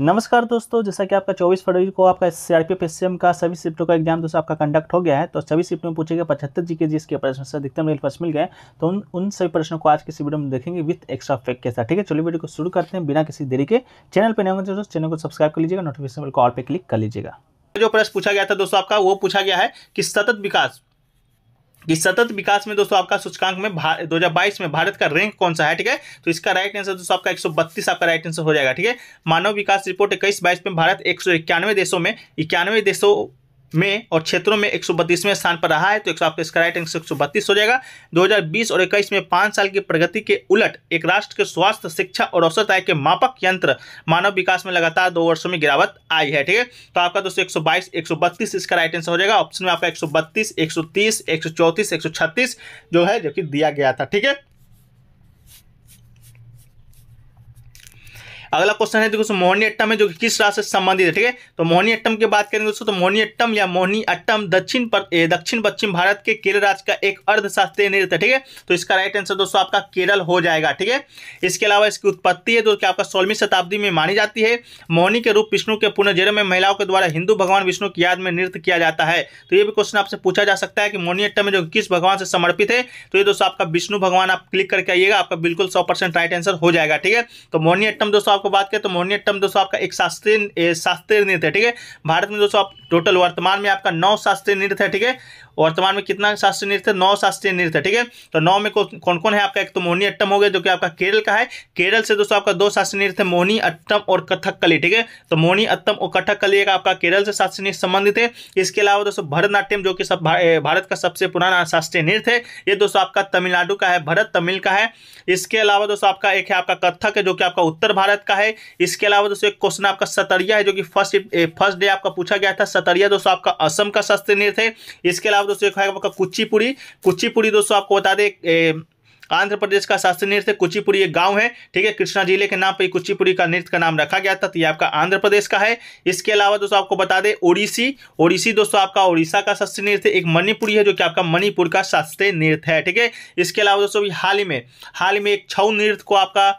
नमस्कार दोस्तों जैसा कि आपका 24 फरवरी को आपका सीआरपीएफ एससीएम का सभी शिफ्टों का एग्जाम दोस्तों आपका कंडक्ट हो गया है तो सभी शिफ्ट में पूछे गए पचहत्तर जी के जिसके प्रश्न से अधिकतम रेल फर्स्ट मिल गए तो उन उन सभी प्रश्नों को आज के वीडियो में देखेंगे विथ एक्स्ट्रा फेक के साथ ठीक है चलिए वीडियो को शुरू करते हैं बिना किसी देरी के चैनल पर नहीं दोस्तों चैनल को सब्सक्राइब कर लीजिएगा नोटिफिकेशन बेल को ऑल पर क्लिक कर लीजिएगा जो प्रश्न पूछा गया था दोस्तों आपका वो पूछा गया है कि सतत विकास कि सतत विकास में दोस्तों आपका सूचकांक में दो हजार बाईस में भारत का रैंक कौन सा है ठीक है तो इसका राइट आंसर दोस्तों आपका 132 आपका राइट आंसर हो जाएगा ठीक है मानव विकास रिपोर्ट इक्कीस बाईस में भारत एक देशों में इक्यानवे देशों में और क्षेत्रों में एक स्थान पर रहा है तो एक सौ आपका इसका राइट आंसर एक हो जाएगा 2020 और 21 में पाँच साल की प्रगति के उलट एक राष्ट्र के स्वास्थ्य शिक्षा और औसत आय के मापक यंत्र मानव विकास में लगातार दो वर्षों में गिरावट आई है ठीक है तो आपका दोस्तों 122 132 इसका राइट आंसर हो जाएगा ऑप्शन में आपका चौंतीस एक सौ छत्तीस जो है जो कि दिया गया था ठीक है अगला क्वेश्चन है दोस्तों मोहनी अट्टम है जो कि किस राज्य से संबंधित है ठीक है तो मोहनी अट्टम की बात करेंगे दोस्तों तो मोहनी अट्टम या मोहनी अट्टम दक्षिण दक्षिण पश्चिम भारत के केरल राज्य का एक अर्धशास्त्रीय नृत्य ठीक है तो इसका राइट आंसर दोस्तों आपका केरल हो जाएगा ठीक है इसके अलावा इसकी उत्पत्ति है जो कि आपका सोलहवीं शताब्दी में मानी जाती है मोहनी के रूप विष्णु के पुनर्जन्म में महिलाओं के द्वारा हिंदू भगवान विष्णु की याद में नृत्य किया जाता है तो ये भी क्वेश्चन आपसे पूछा जा सकता है कि मोहनी अट्टम जो किस भगवान से समर्पित है तो ये दोस्तों आपका विष्णु भगवान आप क्लिक करके आइएगा आपका बिल्कुल सौ राइट आंसर हो जाएगा ठीक है तो मोहनी अट्टम दोस्तों को बात करें तो मोहिनीअट्टम दोस्तों आपका एक शास्त्रीय शास्त्रीय नृत्य है ठीक है भारत में दोस्तों आप टोटल वर्तमान में आपका नौ शास्त्रीय नृत्य है ठीक है वर्तमान में कितना शास्त्रीय नृत्य नौ शास्त्रीय नृत्य ठीक है तो नौ में कौन कौन है आपका एक तो मोहनी अट्टम हो गया जो कि आपका केरल का है केरल से दोस्तों आपका दो शास्त्रीय नृत्य मोहनी अट्टम और कथकली ठीक है तो मोहनी अट्टम और कथकली एक आपका केरल से शास्त्रीय नृत्य संबंधित है इसके अलावा दोस्तों भरतनाट्यम जो कि सब भारत का सबसे पुराना शास्त्रीय नृत्य है ये दोस्तों आपका तमिलनाडु का है भरत तमिल का है इसके अलावा दोस्तों आपका एक है आपका कथक है जो कि आपका उत्तर भारत का है इसके अलावा दोस्तों एक क्वेश्चन आपका सतरिया है जो कि फर्स्ट फर्स्ट डे आपका पूछा गया था सतरिया दोस्तों आपका असम का शास्त्रीय नृत्य है इसके अलावा दोस्तों एक है आपका कुच्ची पूरी दोस्तों आपको बता दें आंध्र प्रदेश का शास्त्रीय नृत्य कुचिपुरी एक गांव है ठीक है कृष्णा जिले के नाम पर कुचिपुरी का नृत्य का नाम रखा गया था तो ये आपका आंध्र प्रदेश का है इसके अलावा दोस्तों आपको बता दें ओडिसी ओडिसी दोस्तों आपका ओडिशा का शास्त्रीय नृत्य एक मणिपुरी है जो कि आपका मणिपुर का शास्त्रीय नृत्य है ठीक है इसके अलावा दोस्तों हाल ही में हाल ही में एक छऊ नृत्य को आपका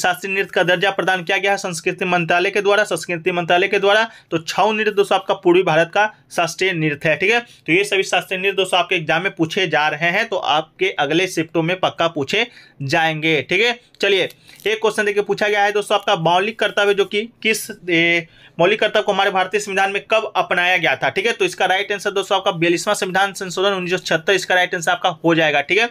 शास्त्रीय नृत्य का दर्जा प्रदान किया गया है संस्कृति मंत्रालय के द्वारा संस्कृति मंत्रालय के द्वारा तो छऊ नृत्य दोस्तों आपका पूर्वी भारत का शास्त्रीय नृत्य है ठीक है तो ये सभी शास्त्रीय नृत्य दोस्तों आपके एग्जाम में पूछे जा रहे हैं तो आपके अगले शिफ्टों में पक्का आपका पूछे जाएंगे ठीक है चलिए एक क्वेश्चन देखिए पूछा गया है दोस्तों आपका मौलिक कर्तव्य जो कि किस मौलिक कर्तव्य को हमारे भारतीय संविधान में कब अपनाया गया था ठीक है तो इसका राइट आंसर दोस्तों आपका बयालीसवां संविधान संशोधन उन्नीस इसका राइट आंसर आपका हो जाएगा ठीक है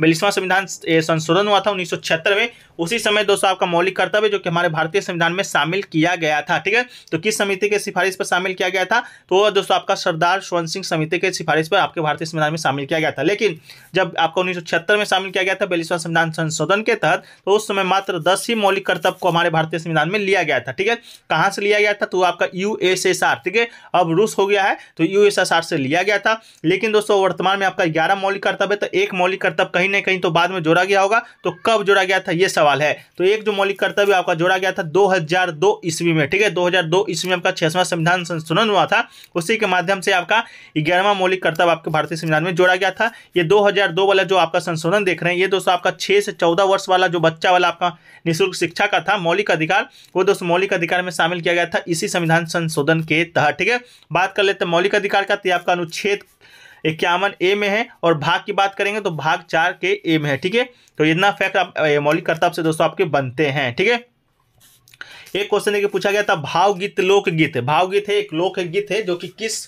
बयालीसवां संविधान संशोधन हुआ था उन्नीस में उसी समय दोस्तों आपका मौलिक कर्तव्य जो कि हमारे भारतीय संविधान में शामिल किया गया था ठीक है तो किस समिति के सिफारिश पर शामिल किया गया था तो दोस्तों आपका सरदार स्वर्ण सिंह समिति के सिफारिश पर आपके भारतीय संविधान में शामिल किया गया था लेकिन जब आपका उन्नीस में शामिल किया गया गया था बयालीसवां संविधान संशोधन के तहत तो उस समय मात्र दस ही मौलिक कर्तव्य को हमारे भारतीय संविधान में लिया गया था ठीक है कहाँ से लिया गया था तो आपका यूएसएसआर ठीक है अब रूस हो गया है तो यूएसएसआर से लिया गया था लेकिन दोस्तों वर्तमान में आपका ग्यारह मौलिक कर्तव्य है तो एक मौलिक कर्तव्य कहीं ना कहीं तो बाद में जोड़ा गया होगा तो कब जोड़ा गया था यह सवाल है तो एक जो मौलिक कर्तव्य आपका जोड़ा गया था दो ईस्वी में ठीक है दो ईस्वी में आपका छसवा संविधान संशोधन हुआ था उसी के माध्यम से आपका ग्यारहवा मौलिक कर्तव्य आपके भारतीय संविधान में जोड़ा गया था ये 2002 वाला जो आपका संशोधन देख रहे हैं ये ये दोस्तों आपका छः से चौदह वर्ष वाला जो बच्चा वाला आपका निःशुल्क शिक्षा का था मौलिक अधिकार वो दोस्तों मौलिक अधिकार में शामिल किया गया था इसी संविधान संशोधन के तहत ठीक है बात कर लेते हैं मौलिक अधिकार का तो आपका अनुच्छेद इक्यावन ए में है और भाग की बात करेंगे तो भाग चार के ए में है ठीक है तो इतना फैक्ट आप मौलिक कर्तव्य से दोस्तों आपके बनते हैं ठीक है एक क्वेश्चन देखिए पूछा गया था भावगीत लोकगीत भावगीत है एक लोकगीत है जो कि किस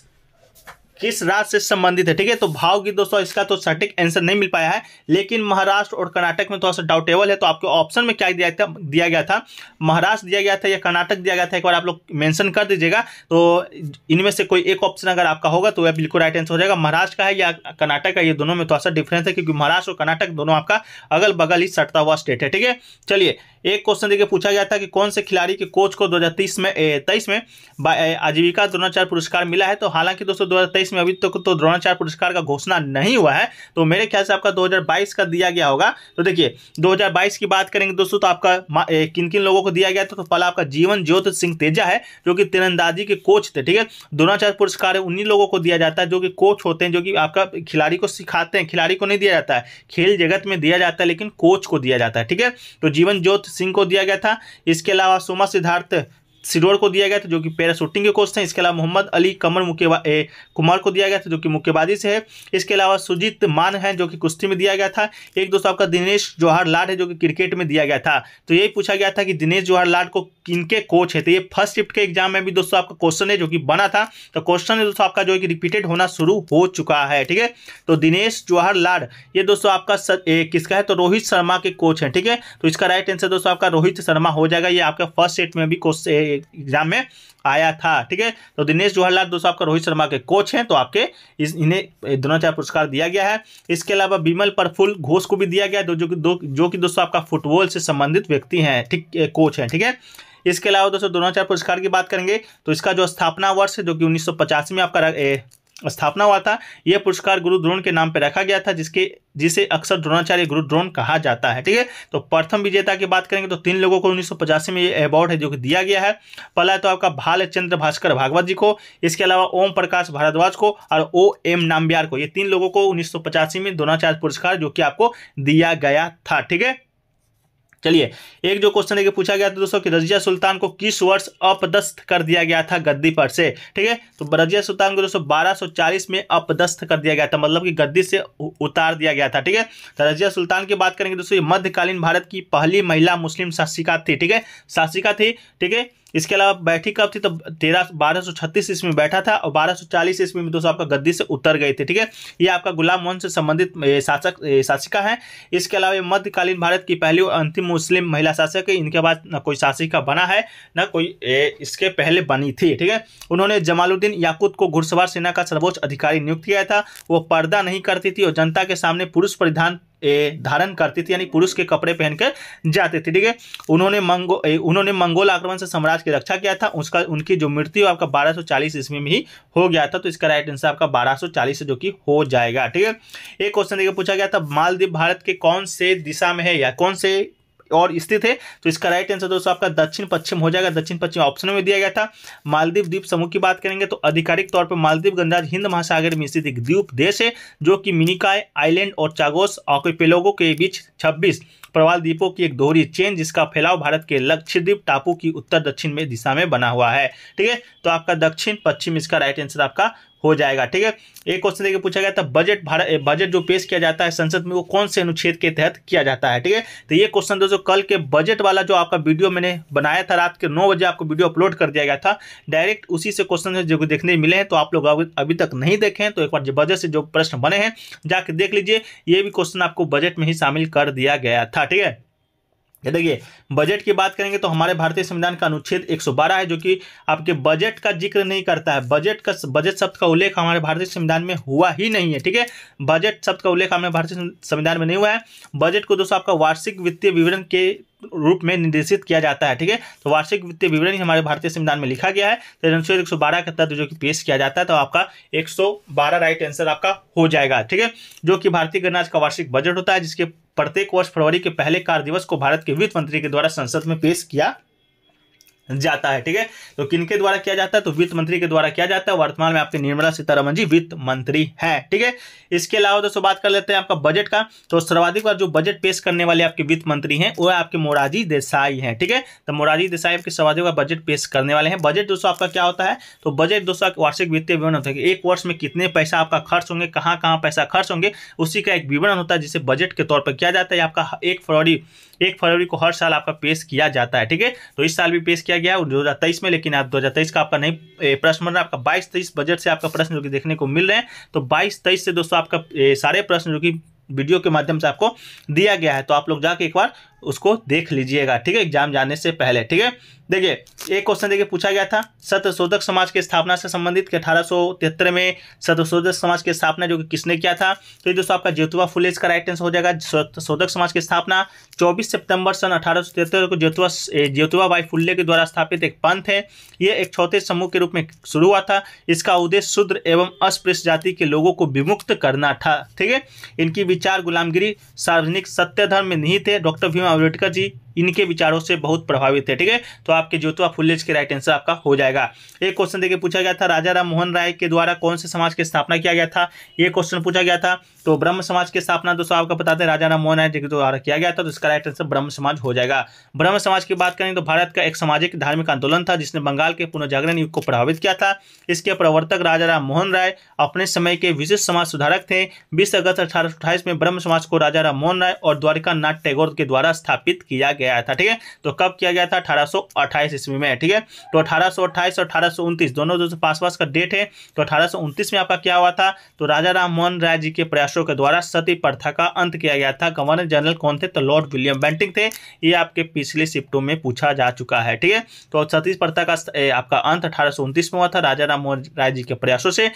किस राज्य से संबंधित है ठीक है तो भावगीत दोस्तों इसका तो सटीक आंसर नहीं मिल पाया है लेकिन महाराष्ट्र और कर्नाटक में थोड़ा सा डाउटेबल है तो आपको ऑप्शन में क्या दिया था दिया गया था महाराष्ट्र दिया गया था या कर्नाटक दिया गया था एक बार आप लोग मैंशन कर दीजिएगा तो इनमें से कोई एक ऑप्शन अगर आपका होगा तो वह बिल्कुल राइट आंसर हो जाएगा महाराष्ट्र का है या कर्नाटक का ये दोनों में थोड़ा सा डिफरेंस है क्योंकि महाराष्ट्र और कर्नाटक दोनों आपका अगल बगल ही सटता हुआ स्टेट है ठीक है चलिए एक क्वेश्चन देखिए पूछा गया था कि कौन से खिलाड़ी के कोच को 2030 में तेईस में आजीविका द्रोणाचार्य पुरस्कार मिला है तो हालांकि दोस्तों 2023 2021 में अभी तक तो, तो द्रोणाचार्य पुरस्कार का घोषणा नहीं हुआ है तो मेरे ख्याल से आपका 2022 का दिया गया होगा तो देखिए 2022 की बात करेंगे दोस्तों तो आपका ए, किन किन लोगों को दिया गया था तो पहला आपका जीवन ज्योत सिंह तेजा है जो कि तिरंदाजी के कोच थे ठीक है द्रोणाचार्य पुरस्कार उन्हीं लोगों को दिया जाता है जो कि कोच होते हैं जो कि आपका खिलाड़ी को सिखाते हैं खिलाड़ी को नहीं दिया जाता है खेल जगत में दिया जाता है लेकिन कोच को दिया जाता है ठीक है तो जीवन ज्योत सिंह को दिया गया था इसके अलावा सोमा सिद्धार्थ सिडोर को दिया गया था जो कि पैराशूटिंग के कोच थे इसके अलावा मोहम्मद अली कमर मुकेबा कुमार को दिया गया था जो कि मुक्केबाजी से है इसके अलावा सुजीत मान है जो कि कुश्ती में दिया गया था एक दोस्तों आपका दिनेश जोहर लाड है जो कि क्रिकेट में दिया गया था तो यही पूछा गया था कि दिनेश जोहर लाड को किनके कोच है तो ये फर्स्ट शिफ्ट के एग्जाम में भी दोस्तों आपका क्वेश्चन है जो कि बना था तो क्वेश्चन है दोस्तों आपका जो है कि रिपीटेड होना शुरू हो चुका है ठीक है तो दिनेश जवाहर लाड ये दोस्तों आपका सर, ए, किसका है तो रोहित शर्मा के कोच है ठीक है तो इसका राइट आंसर दोस्तों आपका रोहित शर्मा हो जाएगा ये आपका फर्स्ट सेट में भी क्वेश्चन एग्जाम में आया था ठीक है तो दिनेश लाल दोस्तों आपका रोहित शर्मा के कोच हैं तो आपके इस इन्हें द्रोणाचार्य पुरस्कार दिया गया है इसके अलावा बिमल परफुल घोष को भी दिया गया है जो कि दो जो कि दोस्तों आपका फुटबॉल से संबंधित व्यक्ति हैं ठीक कोच हैं ठीक है इसके अलावा दोस्तों द्रोणाचार्य पुरस्कार की बात करेंगे तो इसका जो स्थापना वर्ष जो कि उन्नीस में आपका स्थापना हुआ था यह पुरस्कार गुरु द्रोण के नाम पर रखा गया था जिसके जिसे अक्सर द्रोणाचार्य गुरु द्रोण कहा जाता है ठीक है तो प्रथम विजेता की बात करेंगे तो तीन लोगों को उन्नीस में ये अवार्ड है जो कि दिया गया है पहला है तो आपका भाल चंद्र भास्कर भागवत जी को इसके अलावा ओम प्रकाश भारद्वाज को और ओ एम नाम्बियार को ये तीन लोगों को उन्नीस में द्रोणाचार्य पुरस्कार जो कि आपको दिया गया था ठीक है चलिए एक जो क्वेश्चन है कि पूछा गया था दोस्तों कि रजिया सुल्तान को किस वर्ष अपदस्थ कर दिया गया था गद्दी पर से ठीक है तो रजिया सुल्तान को दोस्तों 1240 में अपदस्थ कर दिया गया था मतलब कि गद्दी से उतार दिया गया था ठीक है तो रजिया सुल्तान की बात करेंगे दोस्तों ये मध्यकालीन भारत की पहली महिला मुस्लिम शासिका थी ठीक है शासिका थी ठीक है इसके अलावा बैठी कब थी तो तेरह बारह सौ छत्तीस ईस्वी में बैठा था और बारह सौ चालीस ईस्वी में दोस्तों आपका गद्दी से उतर गए थे ठीक है ये आपका गुलाम मोहन से संबंधित शासक शासिका है इसके अलावा ये मध्यकालीन भारत की पहली और अंतिम मुस्लिम महिला शासक है इनके बाद ना कोई शासिका बना है न कोई ए, इसके पहले बनी थी ठीक है उन्होंने जमालुद्दीन याकूत को घुड़सवार सेना का सर्वोच्च अधिकारी नियुक्त किया था वो पर्दा नहीं करती थी और जनता के सामने पुरुष परिधान धारण करती थी यानी पुरुष के कपड़े पहन के जाते थे ठीक है उन्होंने मंगो उन्होंने मंगोल आक्रमण से साम्राज्य की रक्षा किया था उसका उनकी जो मृत्यु आपका 1240 ईस्वी में ही हो गया था तो इसका राइट आंसर आपका 1240 है जो कि हो जाएगा ठीक है एक क्वेश्चन देखिए पूछा गया था मालदीव भारत के कौन से दिशा में है या कौन से और स्थित है तो इसका राइट आंसर दोस्तों आपका दक्षिण पश्चिम हो जाएगा दक्षिण पश्चिम ऑप्शन में दिया गया था मालदीव द्वीप समूह की बात करेंगे तो आधिकारिक तौर पर मालदीव गंदाज हिंद महासागर में स्थित एक द्वीप देश है जो कि मिनिकाय आइलैंड और चागोस ऑक्पेलोगो के बीच छब्बीस प्रवाल द्वीपों की एक दोहरी चेन जिसका फैलाव भारत के लक्षद्वीप टापू की उत्तर दक्षिण में दिशा में बना हुआ है ठीक है तो आपका दक्षिण पश्चिम इसका राइट आंसर आपका हो जाएगा ठीक है एक क्वेश्चन देखिए पूछा गया था बजट भारत बजट जो पेश किया जाता है संसद में वो कौन से अनुच्छेद के तहत किया जाता है ठीक है तो ये क्वेश्चन दोस्तों कल के बजट वाला जो आपका वीडियो मैंने बनाया था रात के नौ बजे आपको वीडियो अपलोड कर दिया गया था डायरेक्ट उसी से क्वेश्चन जो देखने मिले हैं तो आप लोग अभी तक नहीं देखें तो एक बार बजट से जो प्रश्न बने हैं जाके देख लीजिए ये भी क्वेश्चन आपको बजट में ही शामिल कर दिया गया था ठीक है देखिए बजट की बात करेंगे तो हमारे भारतीय संविधान का अनुच्छेद 112 है जो कि आपके बजट का जिक्र नहीं करता है बजट का बजट शब्द का उल्लेख हमारे भारतीय संविधान में हुआ ही नहीं है ठीक है बजट शब्द का उल्लेख हमारे भारतीय संविधान में नहीं हुआ है बजट को दोस्तों आपका वार्षिक वित्तीय विवरण के रूप में निर्देशित किया जाता है ठीक है तो वार्षिक वित्तीय विवरण हमारे भारतीय संविधान में लिखा गया है तो अनुच्छेद 112 के तहत जो कि पेश किया जाता है तो आपका 112 राइट आंसर आपका हो जाएगा ठीक है जो कि भारतीय गणराज का वार्षिक बजट होता है जिसके प्रत्येक वर्ष फरवरी के पहले कार्य दिवस को भारत के वित्त मंत्री के द्वारा संसद में पेश किया जाता है ठीक है तो किनके द्वारा किया जाता है तो वित्त मंत्री के द्वारा किया जाता है वर्तमान में आपके निर्मला सीतारमन जी वित्त मंत्री है ठीक है इसके अलावा दोस्तों बात कर लेते हैं आपका बजट का तो सर्वाधिक बार जो बजट पेश करने वाले आपके वित्त मंत्री हैं वो आपके मोराजी देसाई हैं ठीक है तो मोराजी देसाई आपके सर्वाधिक बार बजट पेश करने वाले हैं बजट दोस्तों आपका क्या होता है तो बजट दोस्तों वार्षिक वित्तीय विवरण होता है एक वर्ष में कितने पैसा आपका खर्च होंगे कहाँ कहाँ पैसा खर्च होंगे उसी का एक विवरण होता है जिसे बजट के तौर पर किया जाता है आपका एक फरवरी एक फरवरी को हर साल आपका पेश किया जाता है ठीक है तो इस साल भी पेश किया गया दो हजार तेईस में लेकिन आप दो हजार तेईस का आपका नहीं प्रश्न बन रहा आपका बाईस तेईस बजट से आपका प्रश्न जो कि देखने को मिल रहे हैं तो बाईस तेईस से दोस्तों आपका सारे प्रश्न जो कि वीडियो के माध्यम से आपको दिया गया है तो आप लोग जाके एक बार उसको देख लीजिएगा ठीक है एग्जाम जाने से पहले ठीक है देखिए एक क्वेश्चन देखिए पूछा गया था सत्यशोधक समाज की स्थापना से संबंधित अठारह में सत्यशोधक समाज की स्थापना जो कि किसने किया था तो ये दोस्तों आपका ज्योतिबा फुलेज का राइट आंसर हो जाएगा सत्यशोधक समाज की स्थापना 24 सितंबर सन अठारह को ज्योतिबा ज्योतिबा बाई फुल्ले के द्वारा स्थापित एक पंथ है ये एक चौथे समूह के रूप में शुरू हुआ था इसका उद्देश्य शूद्र एवं अस्पृश्य जाति के लोगों को विमुक्त करना था ठीक है इनकी विचार गुलामगिरी सार्वजनिक सत्य धर्म में नहीं थे डॉक्टर भीमा आवरेटकर जी इनके विचारों से बहुत प्रभावित थे ठीक है तो आपके ज्योतवा फुल्लेज के राइट आंसर आपका हो जाएगा एक क्वेश्चन देखिए पूछा गया था राजा राम मोहन राय के द्वारा कौन से समाज की स्थापना किया गया था ये क्वेश्चन पूछा गया था तो ब्रह्म समाज की स्थापना दोस्तों आपका बताते हैं राजा राम मोहन राय के द्वारा किया गया था तो इसका राइट आंसर ब्रह्म समाज हो जाएगा ब्रह्म समाज की बात करें तो भारत का एक सामाजिक धार्मिक आंदोलन था जिसने बंगाल के पुनर्जागरण युग को प्रभावित किया था इसके प्रवर्तक राजा राम मोहन राय अपने समय के विशिष्ट समाज सुधारक थे बीस अगस्त अठारह में ब्रह्म समाज को राजा राम मोहन राय और द्वारिका नाथ टैगोर के द्वारा स्थापित किया गया था ठीक है तो कब किया गया था अठारह ईस्वी में ठीक है तो अठारह और अठारह दोनों जो पास पास का डेट है तो अठारह में आपका क्या हुआ था तो राजा राम मोहन राय जी के प्रयासों के द्वारा सती प्रथा का अंत किया गया था गवर्नर जनरल कौन थे तो लॉर्ड विलियम बेंटिंग थे ये आपके पिछले शिफ्टों में पूछा जा चुका है ठीक है तो सती प्रथा का आपका अंत अठारह में हुआ था राजा राम मोहन राय जी के प्रयासों से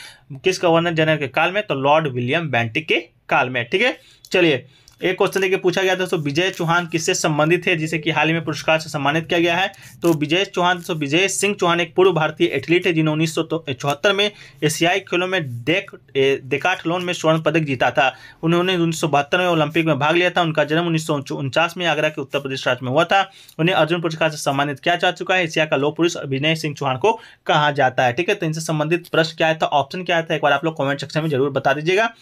किस गवर्नर जनरल के काल में तो लॉर्ड विलियम बेंटिंग के काल में ठीक है चलिए एक क्वेश्चन देखिए पूछा गया था दोस्तों विजय चौहान किससे संबंधित है जिसे कि हाल ही में पुरस्कार से सम्मानित किया गया है तो विजय चौहान तो विजय सिंह चौहान एक पूर्व भारतीय एथलीट है जिन्होंने उन्नीस तो में एशियाई खेलों में डेक डेकाठलोन में स्वर्ण पदक जीता था उन्होंने उन्नीस में ओलंपिक में भाग लिया था उनका जन्म उन्नीस में आगरा के उत्तर प्रदेश राज्य में हुआ था उन्हें अर्जुन पुरस्कार से सम्मानित किया जा चुका है एशिया का लोक पुरुष अभिनय सिंह चौहान को कहा जाता है ठीक है तो इनसे संबंधित प्रश्न क्या था ऑप्शन क्या था एक बार आप लोग कॉमेंट सेक्शन में जरूर बता दीजिएगा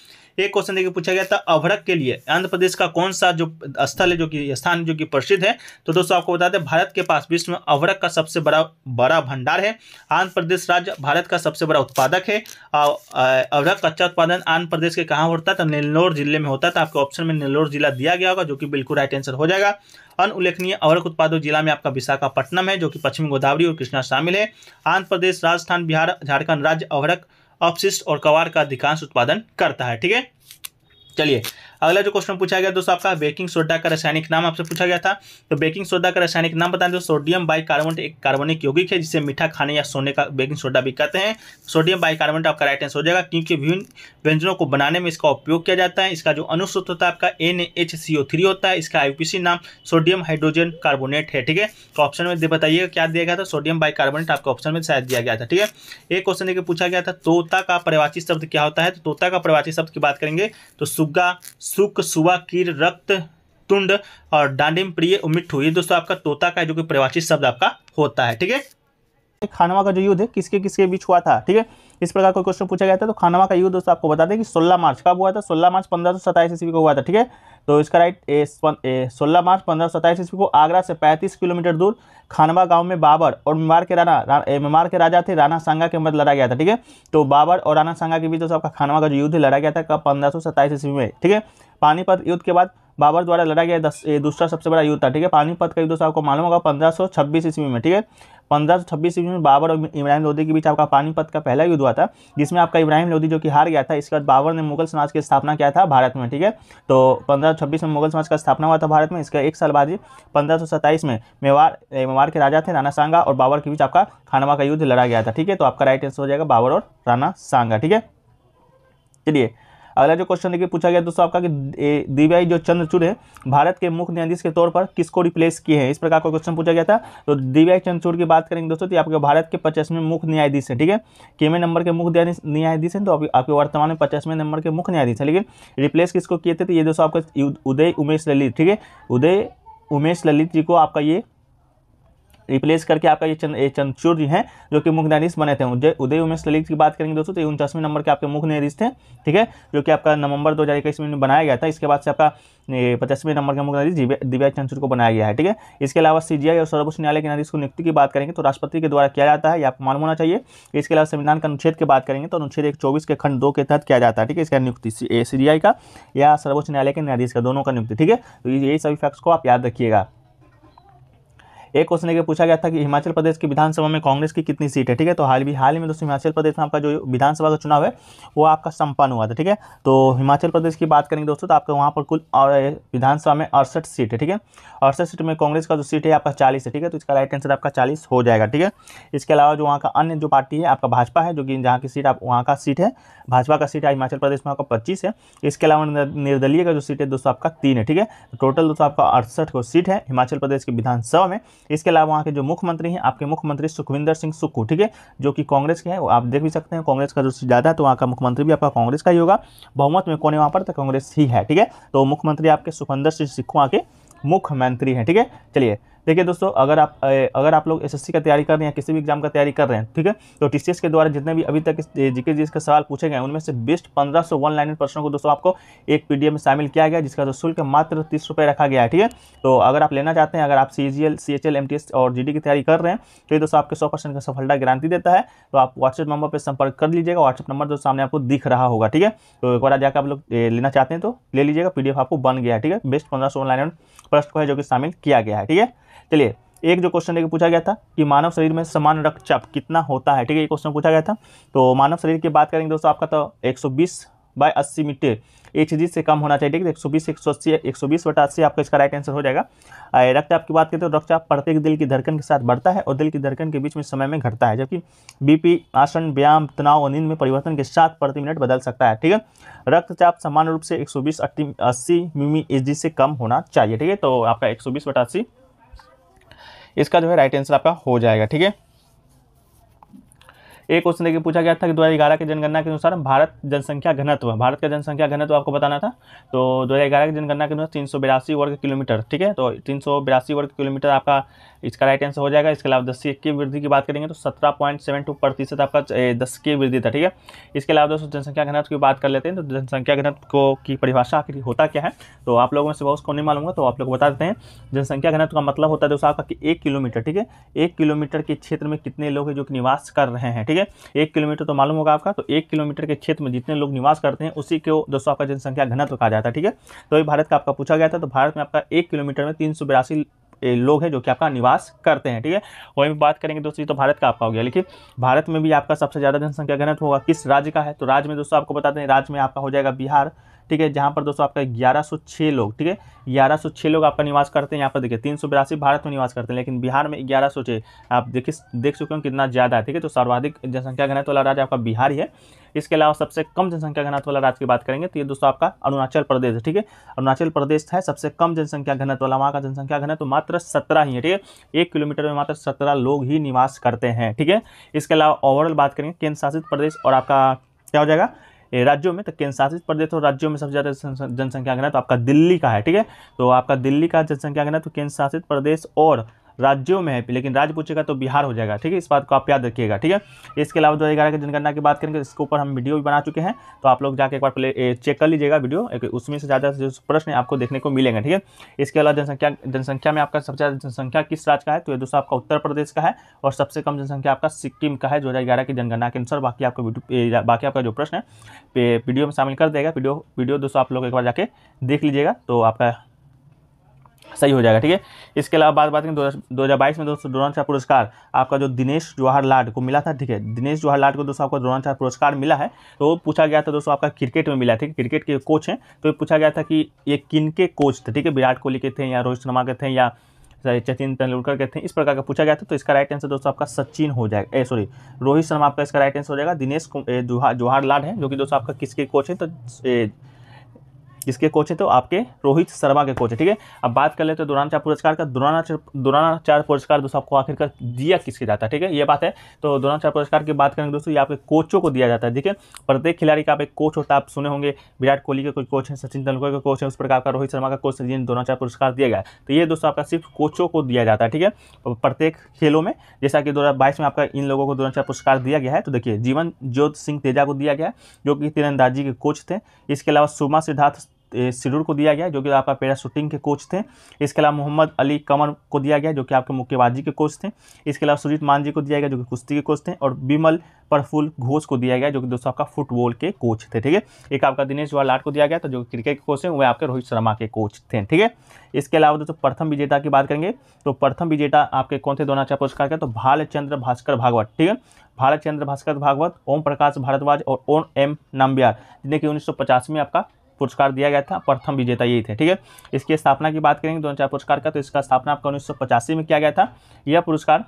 एक क्वेश्चन देखिए पूछा गया था अभरक के लिए आंध्र प्रदेश का कौन सा जो स्थल है जो कि स्थान जो कि प्रसिद्ध है तो दोस्तों आपको बता दें भारत के पास विश्व में अभरक का सबसे बड़ा बड़ा भंडार है आंध्र प्रदेश राज्य भारत का सबसे बड़ा उत्पादक है अभरक कच्चा उत्पादन आंध्र प्रदेश के कहाँ होता था नेल्लोर जिले में होता था आपके ऑप्शन में नेल्लोर जिला दिया गया होगा जो कि बिल्कुल राइट आंसर हो जाएगा अन्य उल्लेखनीय अवरक उत्पादों जिला में आपका विशाखापट्टनम है जो कि पश्चिम गोदावरी और कृष्णा शामिल है आंध्र प्रदेश राजस्थान बिहार झारखंड राज्य अवरक अपशिष्ट और कवार का अधिकांश उत्पादन करता है ठीक है चलिए अगला जो क्वेश्चन पूछा गया दोस्तों आपका बेकिंग सोडा का रासायनिक नाम आपसे पूछा गया था तो बेकिंग सोडा का रासायनिक नाम बता दें सोडियम बाई एक कार्बनिक यौगिक है जिसे मीठा खाने या सोने का बेकिंग सोडा भी कहते हैं सोडियम बाई आपका राइट आंसर हो जाएगा क्योंकि विभिन्न व्यंजनों को बनाने में इसका उपयोग किया जाता है इसका जो अनुसूत होता है आपका एन होता है इसका आईपीसी नाम सोडियम हाइड्रोजन कार्बोनेट है ठीक है तो ऑप्शन में बताइएगा क्या दिया गया था सोडियम बाई आपका ऑप्शन में शायद दिया गया था ठीक है एक क्वेश्चन देखिए पूछा गया था तोता का परिवाची शब्द क्या होता है तो तोता का परिवाची शब्द की बात करेंगे तो सुग्गा सुख सुवा कीर रक्त तुंड और डांडिम प्रिय मिठू ये दोस्तों आपका तोता का जो कि प्रवासी शब्द आपका होता है ठीक है खानवा का जो युद्ध है किसके किसके बीच हुआ था ठीक है इस प्रकार का क्वेश्चन पूछा गया था तो खानवा का युद्ध दोस्तों आपको बता दें कि 16 मार्च कब हुआ था 16 मार्च पंद्रह सौ सताईस ईस्वी को हुआ था ठीक है तो इसका राइट ए सोलह मार्च पंद्रह सत्ताईस ईस्वी को आगरा से पैंतीस किलोमीटर दूर खानवा गांव में बाबर और मेमार के राणा मेमार के राजा थे राणा सांगा के मध्य लड़ा गया था ठीक है तो बाबर और राणा सांगा के बीच जो तो आपका खानवा का जो युद्ध लड़ा गया था कब पंद्रह सौ सत्ताईस ईस्वी में ठीक है पानीपत युद्ध के बाद बाबर द्वारा लड़ा गया दस दूसरा सबसे बड़ा युद्ध था ठीक है पानीपत का युद्ध तो आपको मालूम होगा पंद्रह ईस्वी में ठीक है पंद्रह सौ छब्बीस में बाबर और इब्राहिम लोधी के बीच आपका पानीपत का पहला युद्ध हुआ था जिसमें आपका इब्राहिम लोधी जो कि हार गया था इसके बाद बाबर ने मुगल समाज की स्थापना किया था भारत में ठीक है तो पंद्रह में मुगल समाज का स्थापना हुआ था भारत में इसका एक साल बाद ही पंद्रह में मेवाड़ मेवाड़ के राजा थे राना सांगा और बाबर के बीच आपका खानवा का युद्ध लड़ा गया था ठीक है तो आपका राइट आंसर हो जाएगा बाबर और राना सांगा ठीक है चलिए अगला जो क्वेश्चन देखिए पूछा गया दोस्तों आपका कि दीवाई जो चंद्रचूड़ है भारत के मुख्य न्यायाधीश के तौर पर किसको रिप्लेस किए हैं इस प्रकार का क्वेश्चन पूछा गया था तो दीवाई चंद्रचूड़ की बात करेंगे दोस्तों तो आपके भारत के पचासवें मुख्य न्यायाधीश हैं ठीक है केवे नंबर के मुख्य न्यायाधीश हैं तो आपके वर्तमान में पचासवें नंबर के मुख्य न्यायाधीश है लेकिन रिप्लेस किसको किए थे तो ये दोस्तों आपका उदय उमेश ललित ठीक है उदय उमेश ललित जी को आपका ये रिप्लेस करके आपका ये चंद चंदचूर जी हैं जो कि मुख्य न्यायाधीश बने थे उदय उमेश ललित की बात करेंगे दोस्तों तो ये उनचासवें नंबर के आपके मुख्य न्यायाधीश थे ठीक है जो कि आपका नवंबर दो में बनाया गया था इसके बाद से आपका पचासवें नंबर के मुख्य न्यायाधीश दिव्या चंदचूर को बनाया गया है ठीक है इसके अलावा सी और सर्वोच्च न्यायालय के न्यायाधीश को नियुक्ति की बात करेंगे तो राष्ट्रपति के द्वारा किया जाता है या आपको मालूम होना चाहिए इसके अलावा संविधान का अनुच्छेद की बात करेंगे तो अनुच्छेद एक चौबीस के खंड दो के तहत किया जाता है ठीक है इसका नियुक्ति सी का या सर्वोच्च न्यायालय के न्यायाधीश का दोनों का नियुक्ति ठीक है तो यही सभी फैक्ट्स को आप याद रखिएगा एक क्वेश्चन के पूछा गया था कि हिमाचल प्रदेश की विधानसभा में कांग्रेस की कितनी सीट है ठीक है तो हाल भी हाल में दोस्तों हिमाचल प्रदेश में आपका जो विधानसभा का चुनाव है वो आपका संपन्न हुआ था ठीक है तो हिमाचल प्रदेश की बात करेंगे दोस्तों तो आपका वहाँ पर कुल विधानसभा में अड़सठ सीट है ठीक है अड़सठ सीट में कांग्रेस का जो सीट है आपका चालीस है ठीक है तो इसका राइट आंसर आपका चालीस हो जाएगा ठीक है इसके अलावा जो वहाँ का अन्य जो पार्टी है आपका भाजपा है जो कि जहाँ की सीट आप वहाँ का सीट है भाजपा का सीट है हिमाचल प्रदेश में आपका पच्चीस है इसके अलावा निर्दलीय का जो सीट है दोस्तों आपका तीन है ठीक है तो टोटल दोस्तों आपका अड़सठ को सीट है हिमाचल प्रदेश की विधानसभा में इसके अलावा वहाँ के जो मुख्यमंत्री हैं आपके मुख्यमंत्री सुखविंदर सिंह सुक्खू ठीक है जो कि कांग्रेस के हैं आप देख भी सकते हैं कांग्रेस का जो ज़्यादा है तो वहाँ का मुख्यमंत्री भी आपका कांग्रेस का ही होगा बहुमत में कौन है वहाँ पर तो कांग्रेस ही है ठीक है तो मुख्यमंत्री आपके सुखविंदर सिंह सिक्खू वहाँ के मुख्यमंत्री हैं ठीक है चलिए देखिए दोस्तों अगर आप अगर आप लोग एसएससी का तैयारी कर रहे हैं किसी भी एग्जाम का तैयारी कर रहे हैं ठीक है तो टीसीएस के द्वारा जितने भी अभी तक जीके जी के सवाल पूछे गए उनमें से बेस्ट पंद्रह सौ वन लाइन प्रश्नों को दोस्तों आपको एक पी में शामिल किया गया जिसका जो शुल्क मात्र तीस रुपये रखा गया है ठीक है तो अगर आप लेना चाहते हैं अगर आप C G L C H L M T S और जी डी की तैयारी कर रहे हैं तो ये दोस्तों आपके सौ परसेंट का सफलता गारंटी देता है तो आप व्हाट्सएप नंबर पर संपर्क कर लीजिएगा व्हाट्सएप नंबर जो सामने आपको दिख रहा होगा ठीक है तो एक बार जाकर आप लोग लेना चाहते हैं तो ले लीजिएगा पी आपको बन गया है ठीक है बेस्ट पंद्रह सौ ऑनलाइन प्रश्न को है जो कि शामिल किया गया है ठीक है चलिए एक जो क्वेश्चन देखिए पूछा गया था कि मानव शरीर में समान रक्तचाप कितना होता है ठीक है ये क्वेश्चन पूछा गया था तो मानव शरीर की बात करेंगे दोस्तों आपका तो 120 बाय अस्सी मीटर एच से कम होना चाहिए ठीक है एक सौ बीस एक सौ अस्सी एक सौ बीस आपका इसका राइट आंसर हो जाएगा रक्तचाप की बात करें तो रक्तचाप प्रत्येक दिल की धड़कन के साथ बढ़ता है और दिल की धड़कन के बीच में समय में घटता है जबकि बीपी आसन व्यायाम तनाव और नींद में परिवर्तन के साथ प्रति मिनट बदल सकता है ठीक है रक्तचाप सामान्य रूप से एक सौ बीस अस्सी मिमी एच से कम होना चाहिए ठीक है तो आपका एक सौ बीस इसका जो है राइट आंसर आपका हो जाएगा ठीक है एक क्वेश्चन देखिए पूछा गया था कि ग्यारह के जनगणना के अनुसार भारत जनसंख्या घनत्व भारत का जनसंख्या घनत्व आपको बताना था तो ग्यारह की जनगणना के अनुसार तीन वर्ग किलोमीटर ठीक है तो तीन वर्ग किलोमीटर आपका इसका राइट आंसर हो जाएगा इसके अलावा दस की वृद्धि की बात करेंगे तो सत्रह पॉइंट सेवन टू प्रतिशत आपका दस की वृद्धि था ठीक है इसके अलावा दोस्तों जनसंख्या घनत्व की बात कर लेते हैं तो जनसंख्या घनत्व को की परिभाषा आखिर होता क्या है तो आप लोगों में से बहुत कौन नहीं मालूंगा तो आप लोग बता देते हैं जनसंख्या घनत्व का मतलब होता है दोस्तों आपका कि एक किलोमीटर ठीक है एक किलोमीटर के क्षेत्र में कितने लोग हैं जो कि निवास कर रहे हैं ठीक है एक किलोमीटर तो मालूम होगा आपका तो एक किलोमीटर के क्षेत्र में जितने लोग निवास करते हैं उसी को दोस्तों आपका जनसंख्या घनत्व कहा जाता है ठीक है तो ये भारत का आपका पूछा गया था तो भारत में आपका एक किलोमीटर में तीन लोग हैं जो कि आपका निवास करते हैं ठीक है वहीं बात करेंगे दोस्तों तो भारत का आपका हो गया लेकिन भारत में भी आपका सबसे ज़्यादा जनसंख्या घनत्व होगा किस राज्य का है तो राज्य में दोस्तों आपको बता दें राज्य में आपका हो जाएगा बिहार ठीक है जहाँ पर दोस्तों आपका ग्यारह सौ छः लोग ठीक है ग्यारह सौ छः लोग आपका निवास करते हैं यहाँ पर देखिए तीन सौ बिरासी भारत में निवास करते हैं लेकिन बिहार में ग्यारह सौ छः आप देखिए देख सकते हो कितना ज़्यादा है ठीक है तो सर्वाधिक जनसंख्या घनत्व वाला राज्य आपका बिहार ही है इसके अलावा सबसे कम जनसंख्या घनत्व वाला राज्य की बात करेंगे तो ये दोस्तों आपका अरुणाचल प्रदेश है ठीक है अरुणाचल प्रदेश है सबसे कम जनसंख्या घनत्व वाला वहाँ का जनसंख्या घनत्व तो मात्र सत्रह ही है ठीक है एक किलोमीटर में मात्र सत्रह लोग ही निवास करते हैं ठीक है इसके अलावा ओवरऑल बात करेंगे केंद्र शासित प्रदेश और आपका क्या हो जाएगा राज्यों में तो केंद्र शासित प्रदेश और राज्यों में सबसे ज़्यादा जनसंख्या गिना तो आपका दिल्ली का है ठीक है तो आपका दिल्ली का जनसंख्या गिना तो केंद्र शासित प्रदेश और राज्यों में है लेकिन राज्य पूछेगा तो बिहार हो जाएगा ठीक है इस बात को आप याद रखिएगा ठीक है इसके अलावा दो हज़ार की जनगणना की बात करेंगे इसके ऊपर हम वीडियो भी बना चुके हैं तो आप लोग जाके एक बार प्ले चेक कर लीजिएगा वीडियो उसमें से ज़्यादा जो प्रश्न आपको देखने को मिलेंगे ठीक है इसके अलावा जनसंख्या जनसंख्या में आपका सबसे ज़्यादा जनसंख्या किस राज्य का है तो ये दोस्तों आपका उत्तर प्रदेश का है और सबसे कम जनसंख्या आपका सिक्किम का है दो की जनगणना के अनुसार बाकी आपको बाकी आपका जो प्रश्न है वीडियो में शामिल कर देगा वीडियो वीडियो दोस्तों आप लोग एक बार जाके देख लीजिएगा तो आपका सही हो जाएगा ठीक है इसके अलावा बात बात करें दो हज़ार बाईस में दोस्तों द्रोणाचार्य चार पुरस्कार आपका जो दिनेश जवाहर लाड को मिला था ठीक है दिनेश जवाहर लाड को दोस्तों आपको चार पुरस्कार मिला है तो पूछा गया था दोस्तों आपका क्रिकेट में मिला ठीक क्रिकेट के कोच हैं तो पूछा गया था कि ये किन के कोच थे ठीक है विराट कोहली के थे या रोहित शर्मा के थे या सचिन तेंदुलकर के थे इस प्रकार का पूछा गया था तो इसका राइट आंसर दोस्तों आपका सचिन हो जाएगा ए सॉरी रोहित शर्मा आपका इसका राइट आंसर हो जाएगा दिनेश जवाहर लाड है जो कि दोस्तों आपका किसके कोच है तो जिसके कोच है तो आपके रोहित शर्मा के कोच है ठीक है अब बात कर लेते हैं द्रोणाचार पुरस्कार का द्रोणाचार द्रोणाचार पुरस्कार दोस्तों आपको आखिरकार दिया किसके जाता है ठीक है ये बात है तो द्रोणाचार पुरस्कार की बात करेंगे दोस्तों ये आपके कोचों को दिया जाता है ठीक है प्रत्येक खिलाड़ी का आप एक कोच होता है आप सुने होंगे विराट कोहली के कोई कोच है सचिन तेंदुलकर का कोच है उस प्रकार का रोहित शर्मा का कोच जिन्हें द्रोणाचार पुरस्कार दिया गया तो ये दोस्तों आपका सिर्फ कोचों को दिया जाता है ठीक है प्रत्येक खेलों में जैसा कि दो में आपका इन लोगों को द्रोणाचार पुरस्कार दिया गया है तो देखिए जीवन ज्योत सिंह तेजा को दिया गया जो कि तीरंदाजी के कोच थे इसके अलावा सुमा सिद्धार्थ सिडूर को दिया गया जो कि आपका पैरा शूटिंग के कोच थे इसके अलावा मोहम्मद अली कमर को दिया गया जो कि आपके मुक्केबाजी के कोच थे इसके अलावा सुजीत मांझी को दिया गया जो कि कुश्ती के कोच थे और बिमल प्रफुल घोष को दिया गया जो कि दोस्तों आपका फुटबॉल के कोच थे ठीक है एक आपका दिनेश जवाहर लाट को दिया गया तो जो क्रिकेट के कोच हैं वह आपके रोहित शर्मा के कोच थे ठीक है इसके अलावा दोस्तों प्रथम विजेता की बात करेंगे तो प्रथम विजेता आपके कौन थे दोनाचार पुरस्कार के तो भालचंद्र भास्कर भागवत ठीक है भारत चंद्र भास्कर भागवत ओम प्रकाश भारद्वाज और ओम एम नाम्बियार जिन्हें कि उन्नीस में आपका पुरस्कार दिया गया था प्रथम विजेता यही थे ठीक है इसकी स्थापना की बात करेंगे दोनों चार पुरस्कार का तो इसका स्थापना आपका उन्नीस में किया गया था यह पुरस्कार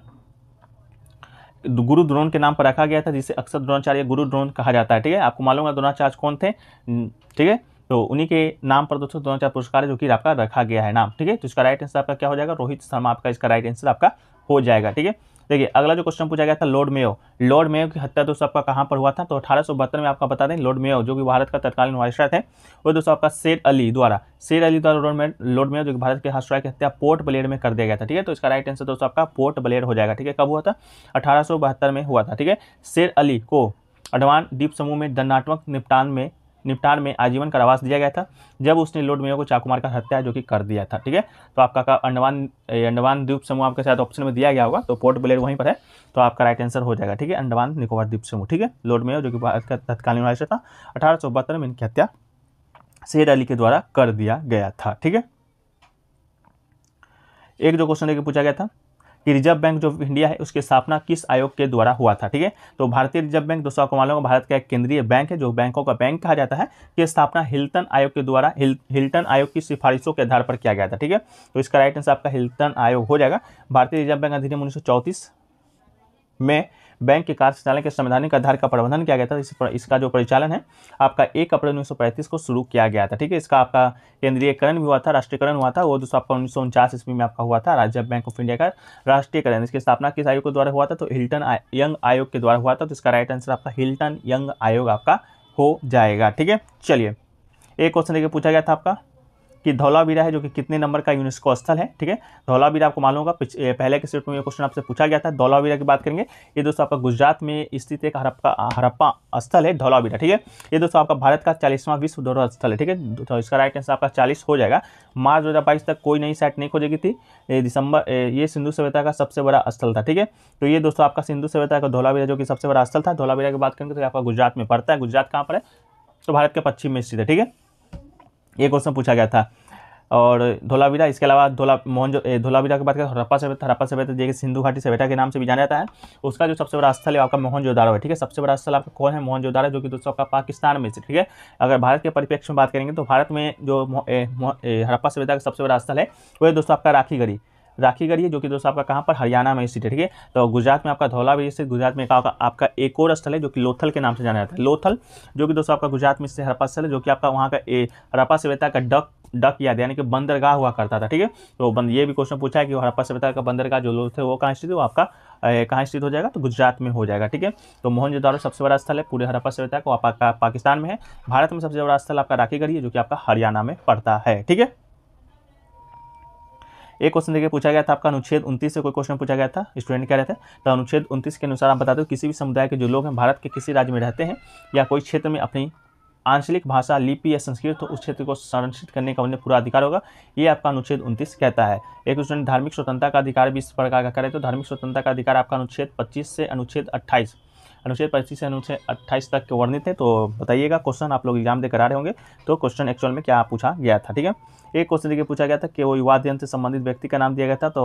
गुरु द्रोण के नाम पर रखा गया था जिसे अक्सर द्रोणाचार्य गुरु द्रोण कहा जाता है ठीक है आपको मालूम है द्रोणाचार्य कौन थे ठीक है तो उन्हीं के नाम पर दोस्तों द्रोणाचार पुरस्कार जो कि आपका रखा गया है नाम ठीक है तो इसका राइट आंसर आपका क्या हो जाएगा रोहित शर्मा आपका इसका राइट आंसर आपका हो जाएगा ठीक है देखिए अगला जो क्वेश्चन पूछा गया था लॉर्ड मेयो लॉर्ड मेयो की हत्या दोस्तों आपका कहाँ पर हुआ था तो अठारह में आपका बता दें लॉर्ड मेयो जो कि भारत का तत्कालीन वायसराय थे वो दोस्तों आपका शेर अली द्वारा शेर अली द्वारा लॉर्ड मेयो लॉर्ड मेयो जो कि भारत के हाथसराय की हत्या पोर्ट ब्लेड में कर दिया गया था ठीक है तो इसका राइट आंसर दोस्तों आपका पोर्ट ब्लेड हो जाएगा ठीक है कब हुआ था अठारह में हुआ था ठीक है शेर अली को अडवान द्वीप समूह में दंडात्मक निपटान में निपटान में आजीवन कारावास दिया गया था जब उसने लोड मेयर को चाकू मारकर हत्या जो कि कर दिया था ठीक है तो आपका का अंडमान अंडमान द्वीप समूह आपके साथ ऑप्शन में दिया गया होगा तो पोर्ट ब्लेयर वहीं पर है तो आपका राइट आंसर हो जाएगा ठीक है अंडमान निकोबार द्वीप समूह ठीक है लोड मेयर जो कि भारत का तत्कालीन राष्ट्र था अठारह में इनकी हत्या शेर अली के द्वारा कर दिया गया था ठीक है एक जो क्वेश्चन पूछा गया था कि रिजर्व बैंक जो इंडिया है उसकी स्थापना किस आयोग के द्वारा हुआ था ठीक है तो भारतीय रिजर्व बैंक दोस्तों आपको मालूम भारत का एक केंद्रीय बैंक है जो बैंकों का बैंक कहा जाता है कि स्थापना हिल्टन आयोग के द्वारा हिल, हिल्टन आयोग की सिफारिशों के आधार पर किया गया था ठीक है तो इसका राइट आंसर आपका हिल्टन आयोग हो जाएगा भारतीय रिजर्व बैंक अधिनियम उन्नीस में बैंक के कार्यशाला के संवैधानिक आधार का प्रबंधन किया गया था इस पर, इसका जो परिचालन है आपका एक अप्रैल उन्नीस को शुरू किया गया था ठीक है इसका आपका केंद्रीयकरण भी हुआ था राष्ट्रीयकरण हुआ था वो दोस्तों आपका उन्नीस सौ ईस्वी में आपका हुआ था राज्य बैंक ऑफ इंडिया का राष्ट्रीयकरण इसकी स्थापना किस आयोग के द्वारा हुआ था तो हिल्टन यंग आयोग के द्वारा हुआ था तो इसका राइट आंसर आपका हिल्टन यंग आयोग आपका हो जाएगा ठीक है चलिए एक क्वेश्चन देखिए पूछा गया था आपका कि धौलावीरा है जो कि कितने नंबर का यूनेस्को स्थल है ठीक है धौलावीरा आपको मालूम होगा पहले के सेट में क्वेश्चन आपसे पूछा गया था धौलावीरा की बात करेंगे ये दोस्तों आपका गुजरात में स्थित एक हरप्पा हरप्पा स्थल है धौलावीरा ठीक है ये दोस्तों आपका भारत का चालीसवां विश्व धरोहर स्थल है ठीक है तो इसका राइट आंसर आपका चालीस हो जाएगा मार्च दो तक कोई नई साइट नहीं खोजेगी थी दिसंबर ये सिंधु सभ्यता का सबसे बड़ा स्थल था ठीक है तो ये दोस्तों आपका सिंधु सभ्यता का धौलावीरा जो कि सबसे बड़ा स्थल था धौलावीरा की बात करेंगे तो आपका गुजरात में पड़ता है गुजरात कहाँ पर है तो भारत के पश्चिम में स्थित है ठीक है ये क्वेश्चन पूछा गया था और धोलावीरा इसके अलावा धोला मोहनजो धोलावीरा की बात करें हड़प्पा सभ्यता हड़प्पा सभ्यता कि सिंधु घाटी सभ्यता के नाम से भी जाना जाता है उसका जो सबसे बड़ा स्थल है आपका मोहनजोदारो है ठीक है सबसे बड़ा स्थल आपका कौन है मोहनजोदारो जो कि दोस्तों आपका पाकिस्तान में से ठीक है अगर भारत के परिप्रेक्ष्य में बात करेंगे तो भारत में जो हरप्पा सभ्यता का सबसे बड़ा स्थल है वो है दोस्तों आपका राखीगढ़ी राखी गढ़ी जो कि दोस्तों आपका कहाँ पर हरियाणा में स्थित है ठीक है तो गुजरात में आपका धौला भी स्थित गुजरात में आपका एक और स्थल है जो कि लोथल के नाम से जाना जाता है लोथल जो कि दोस्तों आपका गुजरात में स्थित हरपा स्थल है जो कि आपका वहाँ का हरपा सभ्यता का डक डक याद यानी कि बंदरगाह हुआ करता था ठीक है तो बंद ये भी क्वेश्चन पूछा है कि हरप्पा सभ्यता का बंदरगाह जो लोग थे वो कहाँ स्थित है वो आपका कहाँ स्थित हो जाएगा तो गुजरात में हो जाएगा ठीक है तो मोहनजोदारो सबसे बड़ा स्थल है पूरे हरप्पा सभ्यता को आपका पाकिस्तान में है भारत में सबसे बड़ा स्थल आपका राखीगढ़ी है जो कि आपका हरियाणा में पड़ता है ठीक है एक क्वेश्चन देखिए पूछा गया था आपका अनुच्छेद उन्तीस से कोई क्वेश्चन पूछा गया था स्टूडेंट कह रहे थे तो अनुच्छेद उन्तीस के अनुसार आप बता दो किसी भी समुदाय के जो लोग हैं भारत के किसी राज्य में रहते हैं या कोई क्षेत्र में अपनी आंचलिक भाषा लिपि या संस्कृत हो तो उस क्षेत्र को संरक्षित करने का उन्हें पूरा अधिकार होगा ये आपका अनुच्छेद उनतीस कहता है एक स्टूडेंट धार्मिक स्वतंत्रता का अधिकार भी इस प्रकार का करें तो धार्मिक स्वतंत्रता का अधिकार आपका अनुच्छेद पच्चीस से अनुच्छेद अट्ठाईस अनुच्छेद पच्चीस से अनुच्छेद अट्ठाईस तक के वर्णित हैं तो बताइएगा क्वेश्चन आप लोग एग्जाम देकर आ रहे होंगे तो क्वेश्चन एक्चुअल में क्या पूछा गया था ठीक है एक क्वेश्चन देखिए पूछा गया था कि वो विवाद से संबंधित व्यक्ति का नाम दिया गया था तो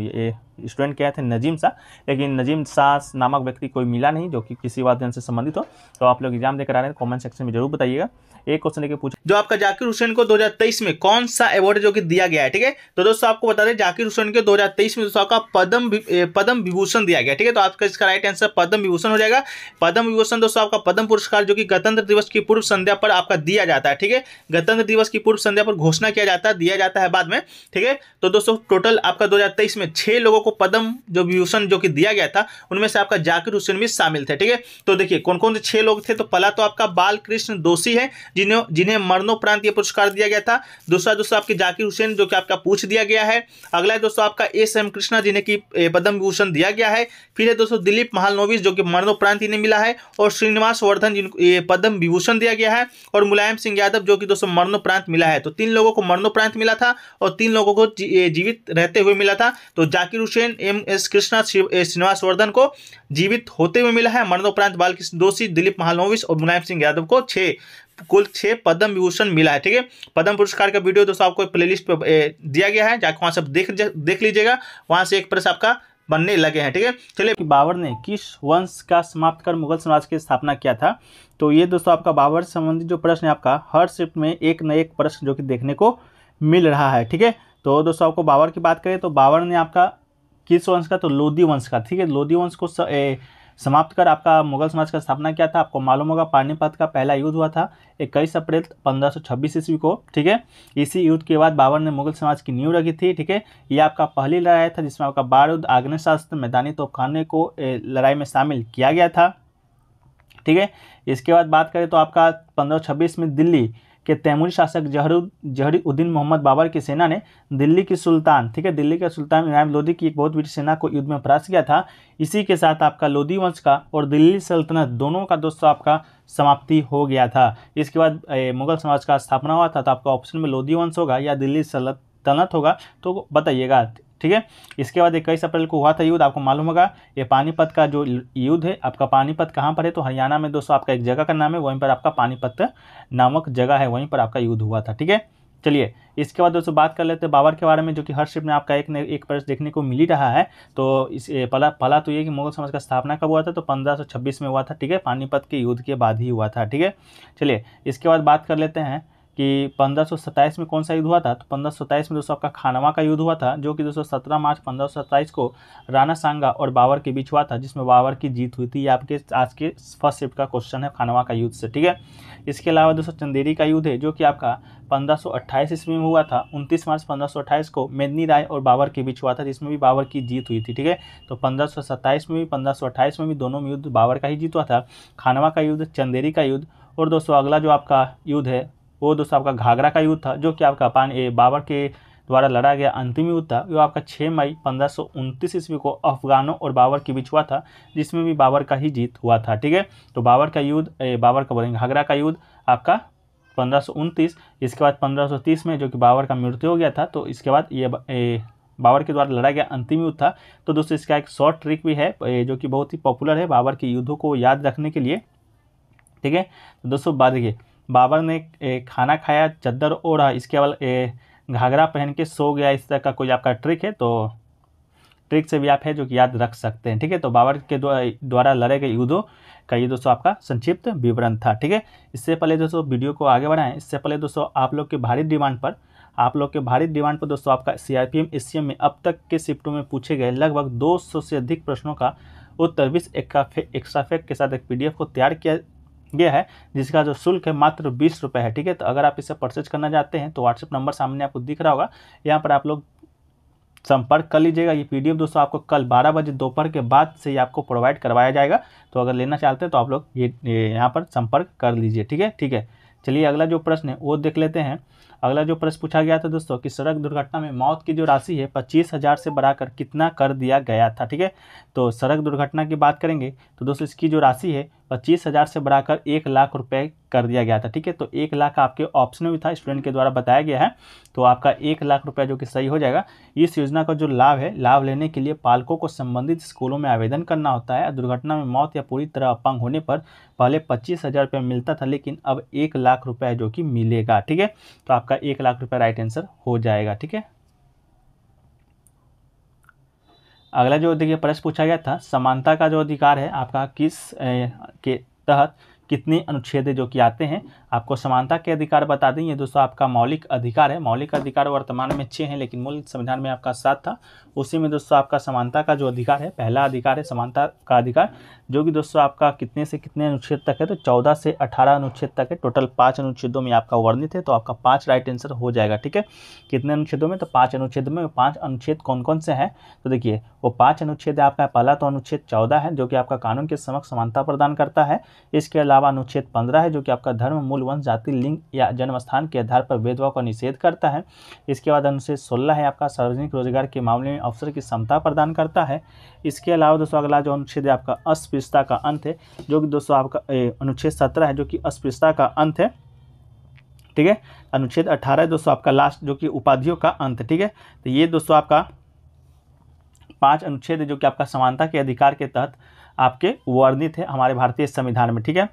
ये स्टूडेंट क्या थे नजीम शाह लेकिन नजीम शाह नामक व्यक्ति कोई मिला नहीं जो कि किसी वाद्य से संबंधित हो तो आप लोग एग्जाम देकर आ रहे हैं कॉमेंट सेक्शन में जरूर बताइएगा एक क्वेश्चन लेके पूछा जो आपका जाकिर हुसैन को 2023 में कौन सा अवार्ड जो कि दिया गया है ठीक है तो दोस्तों आपको बता दें जाकिर हुसैन के 2023 में दोस्तों आपका पद्म पद्म विभूषण दिया गया ठीक है तो आपका इसका राइट आंसर पद्म विभूषण हो जाएगा पद्म विभूषण दोस्तों आपका पद्म पुरस्कार जो कि गणतंत्र दिवस की पूर्व संध्या पर आपका दिया जाता है ठीक है गणतंत्र दिवस की पूर्व संध्या पर घोषणा किया जाता है दिया जाता है बाद में ठीक है तो दोस्तों टोटल आपका दो में छह लोगों को पद्म जो विभूषण जो कि दिया गया था उनमें से आपका जाकिर हुसैन भी शामिल थे ठीक है तो देखिए कौन कौन से छह लोग थे तो पहला तो आपका बालकृष्ण दोषी है जिन्हों जिन्हें मरणोपरांत यह पुरस्कार दिया गया था दूसरा दोस्तों आपके जाकिर हुसैन जो कि आपका पूछ दिया गया है अगला है दोस्तों आपका एस एम कृष्णा जिन्हें की पद्म भूषण दिया गया है फिर है दोस्तों दिलीप महालनोविस जो कि मरणोपरांत इन्हें मिला है और श्रीनिवास वर्धन जिनको पद्म विभूषण दिया गया है और मुलायम सिंह यादव जो कि दोस्तों मरणोपरांत मिला है तो तीन लोगों को मरणोपरांत मिला था और तीन लोगों को जीवित रहते हुए मिला था तो जाकिर हुसैन एम एस कृष्णा श्रीनिवास वर्धन को जीवित होते हुए मिला है मरणोपरांत बालकृष्ण दोषी दिलीप महालनोविस और मुलायम सिंह यादव को छह कुल छः पद्म विभूषण मिला है ठीक है पद्म पुरस्कार का वीडियो दोस्तों आपको प्लेलिस्ट पे दिया गया है जाकर वहाँ से देख देख लीजिएगा वहाँ से एक प्रेस आपका बनने लगे हैं ठीक है चलिए बाबर ने किस वंश का समाप्त कर मुगल समाज की स्थापना किया था तो ये दोस्तों आपका बाबर संबंधित जो प्रश्न है आपका हर शिफ्ट में एक न एक प्रश्न जो कि देखने को मिल रहा है ठीक है तो दोस्तों आपको बाबर की बात करें तो बाबर ने आपका किस वंश का तो लोधी वंश का ठीक है लोधी वंश को स, ए, समाप्त कर आपका मुगल समाज का स्थापना क्या था आपको मालूम होगा पानीपत का पहला युद्ध हुआ था इक्कीस अप्रैल 1526 ईस्वी को ठीक है इसी युद्ध के बाद बाबर ने मुगल समाज की नींव रखी थी ठीक है ये आपका पहली लड़ाई था जिसमें आपका आग्नेय आग्नेशास्त्र मैदानी तोपखाने को लड़ाई में शामिल किया गया था ठीक है इसके बाद बात करें तो आपका 1526 में दिल्ली कि तैमूरी शासक जहर जहरीउद्दीन मोहम्मद बाबर की सेना ने दिल्ली की सुल्तान ठीक है दिल्ली के सुल्तान इनायम लोधी की एक बहुत बड़ी सेना को युद्ध में परास्त किया था इसी के साथ आपका लोधी वंश का और दिल्ली सल्तनत दोनों का दोस्तों आपका समाप्ति हो गया था इसके बाद मुगल समाज का स्थापना हुआ था तो आपका ऑप्शन में लोधी वंश होगा या दिल्ली सल्तनत होगा तो बताइएगा ठीक है इसके बाद इक्कीस अप्रैल को हुआ था युद्ध आपको मालूम होगा ये पानीपत का जो युद्ध है आपका पानीपत कहाँ पर है तो हरियाणा में दोस्तों आपका एक जगह का नाम है वहीं पर आपका पानीपत नामक जगह है वहीं पर आपका युद्ध हुआ था ठीक है चलिए इसके बाद दोस्तों बात कर लेते हैं बाबर के बारे में जो कि हर शिप में आपका एक एक प्रश्न देखने को मिल ही रहा है तो इस पला पला तो ये कि मुगल समाज का स्थापना कब हुआ था तो 1526 में हुआ था ठीक है पानीपत के युद्ध के बाद ही हुआ था ठीक है चलिए इसके बाद बात कर लेते हैं कि पंद्रह में कौन सा युद्ध हुआ था तो पंद्रह में दोस्तों आपका खानवा का युद्ध हुआ था जो कि दोस्तों सत्रह मार्च पंद्रह को राणा सांगा और बाबर के बीच हुआ था जिसमें बाबर की जीत हुई थी ये आपके आज के फर्स्ट शिफ्ट का क्वेश्चन है खानवा का युद्ध से ठीक है इसके अलावा दोस्तों चंदेरी का युद्ध है जो कि आपका पंद्रह ईस्वी में हुआ था उनतीस मार्च पंद्रह को मेदनी राय और बाबर के बीच हुआ था जिसमें भी बाबर की जीत हुई थी ठीक है तो पंद्रह में भी पंद्रह में भी दोनों में युद्ध बाबर का ही जीत हुआ था खानवा का युद्ध चंदेरी का युद्ध और दोस्तों अगला जो आपका युद्ध है वो दोस्तों आपका घाघरा का युद्ध था जो कि आपका अपान बाबर के द्वारा लड़ा गया अंतिम युद्ध था जो आपका 6 मई पंद्रह ईस्वी को अफगानों और बाबर के बीच हुआ था जिसमें भी बाबर का ही जीत हुआ था ठीक है तो बाबर का युद्ध बाबर का बोलेंगे घाघरा का युद्ध आपका पंद्रह इसके बाद पंद्रह में जो कि बाबर का मृत्यु हो गया था तो इसके बाद ये बाबर के द्वारा लड़ा गया अंतिम युद्ध था तो दोस्तों इसका एक शॉर्ट ट्रिक भी है जो कि बहुत ही पॉपुलर है बाबर के युद्धों को याद रखने के लिए ठीक है तो दोस्तों बाद देखिए बाबर ने खाना खाया चद्दर ओढ़ा इसके बाद घाघरा पहन के सो गया इस तरह का कोई आपका ट्रिक है तो ट्रिक से भी आप है जो कि याद रख सकते हैं ठीक है तो बाबर के द्वारा लड़े गए युद्धों का ये दोस्तों आपका संक्षिप्त विवरण था ठीक है इससे पहले दोस्तों वीडियो को आगे बढ़ाएं इससे पहले दोस्तों आप लोग के भारी डिमांड पर आप लोग के भारी डिमांड पर दोस्तों आपका सी एससीएम में अब तक के शिफ्टों में पूछे गए लगभग दो से अधिक प्रश्नों का उत्तर बीस एक्स्ट्रा के साथ एक पी को तैयार किया ये है जिसका जो शुल्क है मात्र बीस रुपये है ठीक है तो अगर आप इसे परचेज करना चाहते हैं तो व्हाट्सअप नंबर सामने आपको दिख रहा होगा यहाँ पर आप लोग संपर्क कर लीजिएगा ये पीडीएफ दोस्तों आपको कल 12 बजे दोपहर के बाद से ये आपको प्रोवाइड करवाया जाएगा तो अगर लेना चाहते हैं तो आप लोग ये यहाँ पर संपर्क कर लीजिए ठीक है ठीक है चलिए अगला जो प्रश्न है वो देख लेते हैं अगला जो प्रश्न पूछा गया था दोस्तों कि सड़क दुर्घटना में मौत की जो राशि है पच्चीस हज़ार से बढ़ाकर कितना कर दिया गया था ठीक है तो सड़क दुर्घटना की बात करेंगे तो दोस्तों इसकी जो राशि है पच्चीस हज़ार से बढ़ाकर एक लाख रुपए कर दिया गया था ठीक है तो एक लाख आपके ऑप्शन में था स्टूडेंट के द्वारा बताया गया है तो आपका एक लाख रुपया जो कि सही हो जाएगा इस योजना का जो लाभ है लाभ लेने के लिए पालकों को संबंधित स्कूलों में आवेदन करना होता है दुर्घटना में मौत या पूरी तरह अपंग होने पर पहले पच्चीस हज़ार रुपया मिलता था लेकिन अब एक लाख रुपया जो कि मिलेगा ठीक है तो आपका आपका एक लाख रुपया राइट आंसर हो जाएगा ठीक है अगला जो देखिए प्रश्न पूछा गया था समानता का जो अधिकार है आपका किस ए, के तहत कितने अनुच्छेद जो कि आते हैं आपको समानता के अधिकार बता दें ये दोस्तों आपका मौलिक अधिकार है मौलिक अधिकार वर्तमान में छः हैं लेकिन मूल संविधान में आपका सात था उसी में दोस्तों आपका समानता का जो अधिकार है पहला अधिकार है समानता का अधिकार जो कि दोस्तों आपका कितने से कितने अनुच्छेद तक है तो चौदह से अठारह अनुच्छेद तक है टोटल पाँच अनुच्छेदों में आपका वर्णित है तो आपका पाँच राइट आंसर हो जाएगा ठीक है कितने अनुच्छेदों में तो पाँच अनुच्छेद में पाँच अनुच्छेद कौन कौन से हैं तो देखिए वो पाँच अनुच्छेद आपका पहला तो अनुच्छेद चौदह है जो कि आपका कानून के समक्ष समानता प्रदान करता है इसके अलावा अनुच्छेद पंद्रह है जो कि आपका धर्म मूल कुल वंश जाति लिंग या जन्म स्थान के आधार पर भेदभाव का निषेध करता है इसके बाद अनुच्छेद सोलह है आपका सार्वजनिक रोजगार के मामले में अवसर की क्षमता प्रदान करता है इसके अलावा दोस्तों अगला जो अनुच्छेद है आपका अस्पृश्यता का अंत है जो कि दोस्तों आपका अनुच्छेद सत्रह है जो कि अस्पृश्यता का अंत है ठीक है अनुच्छेद अठारह दोस्तों आपका लास्ट जो कि उपाधियों का अंत ठीक है तो ये दोस्तों आपका पांच अनुच्छेद जो कि आपका समानता के अधिकार के तहत आपके वर्णित है हमारे भारतीय संविधान में ठीक है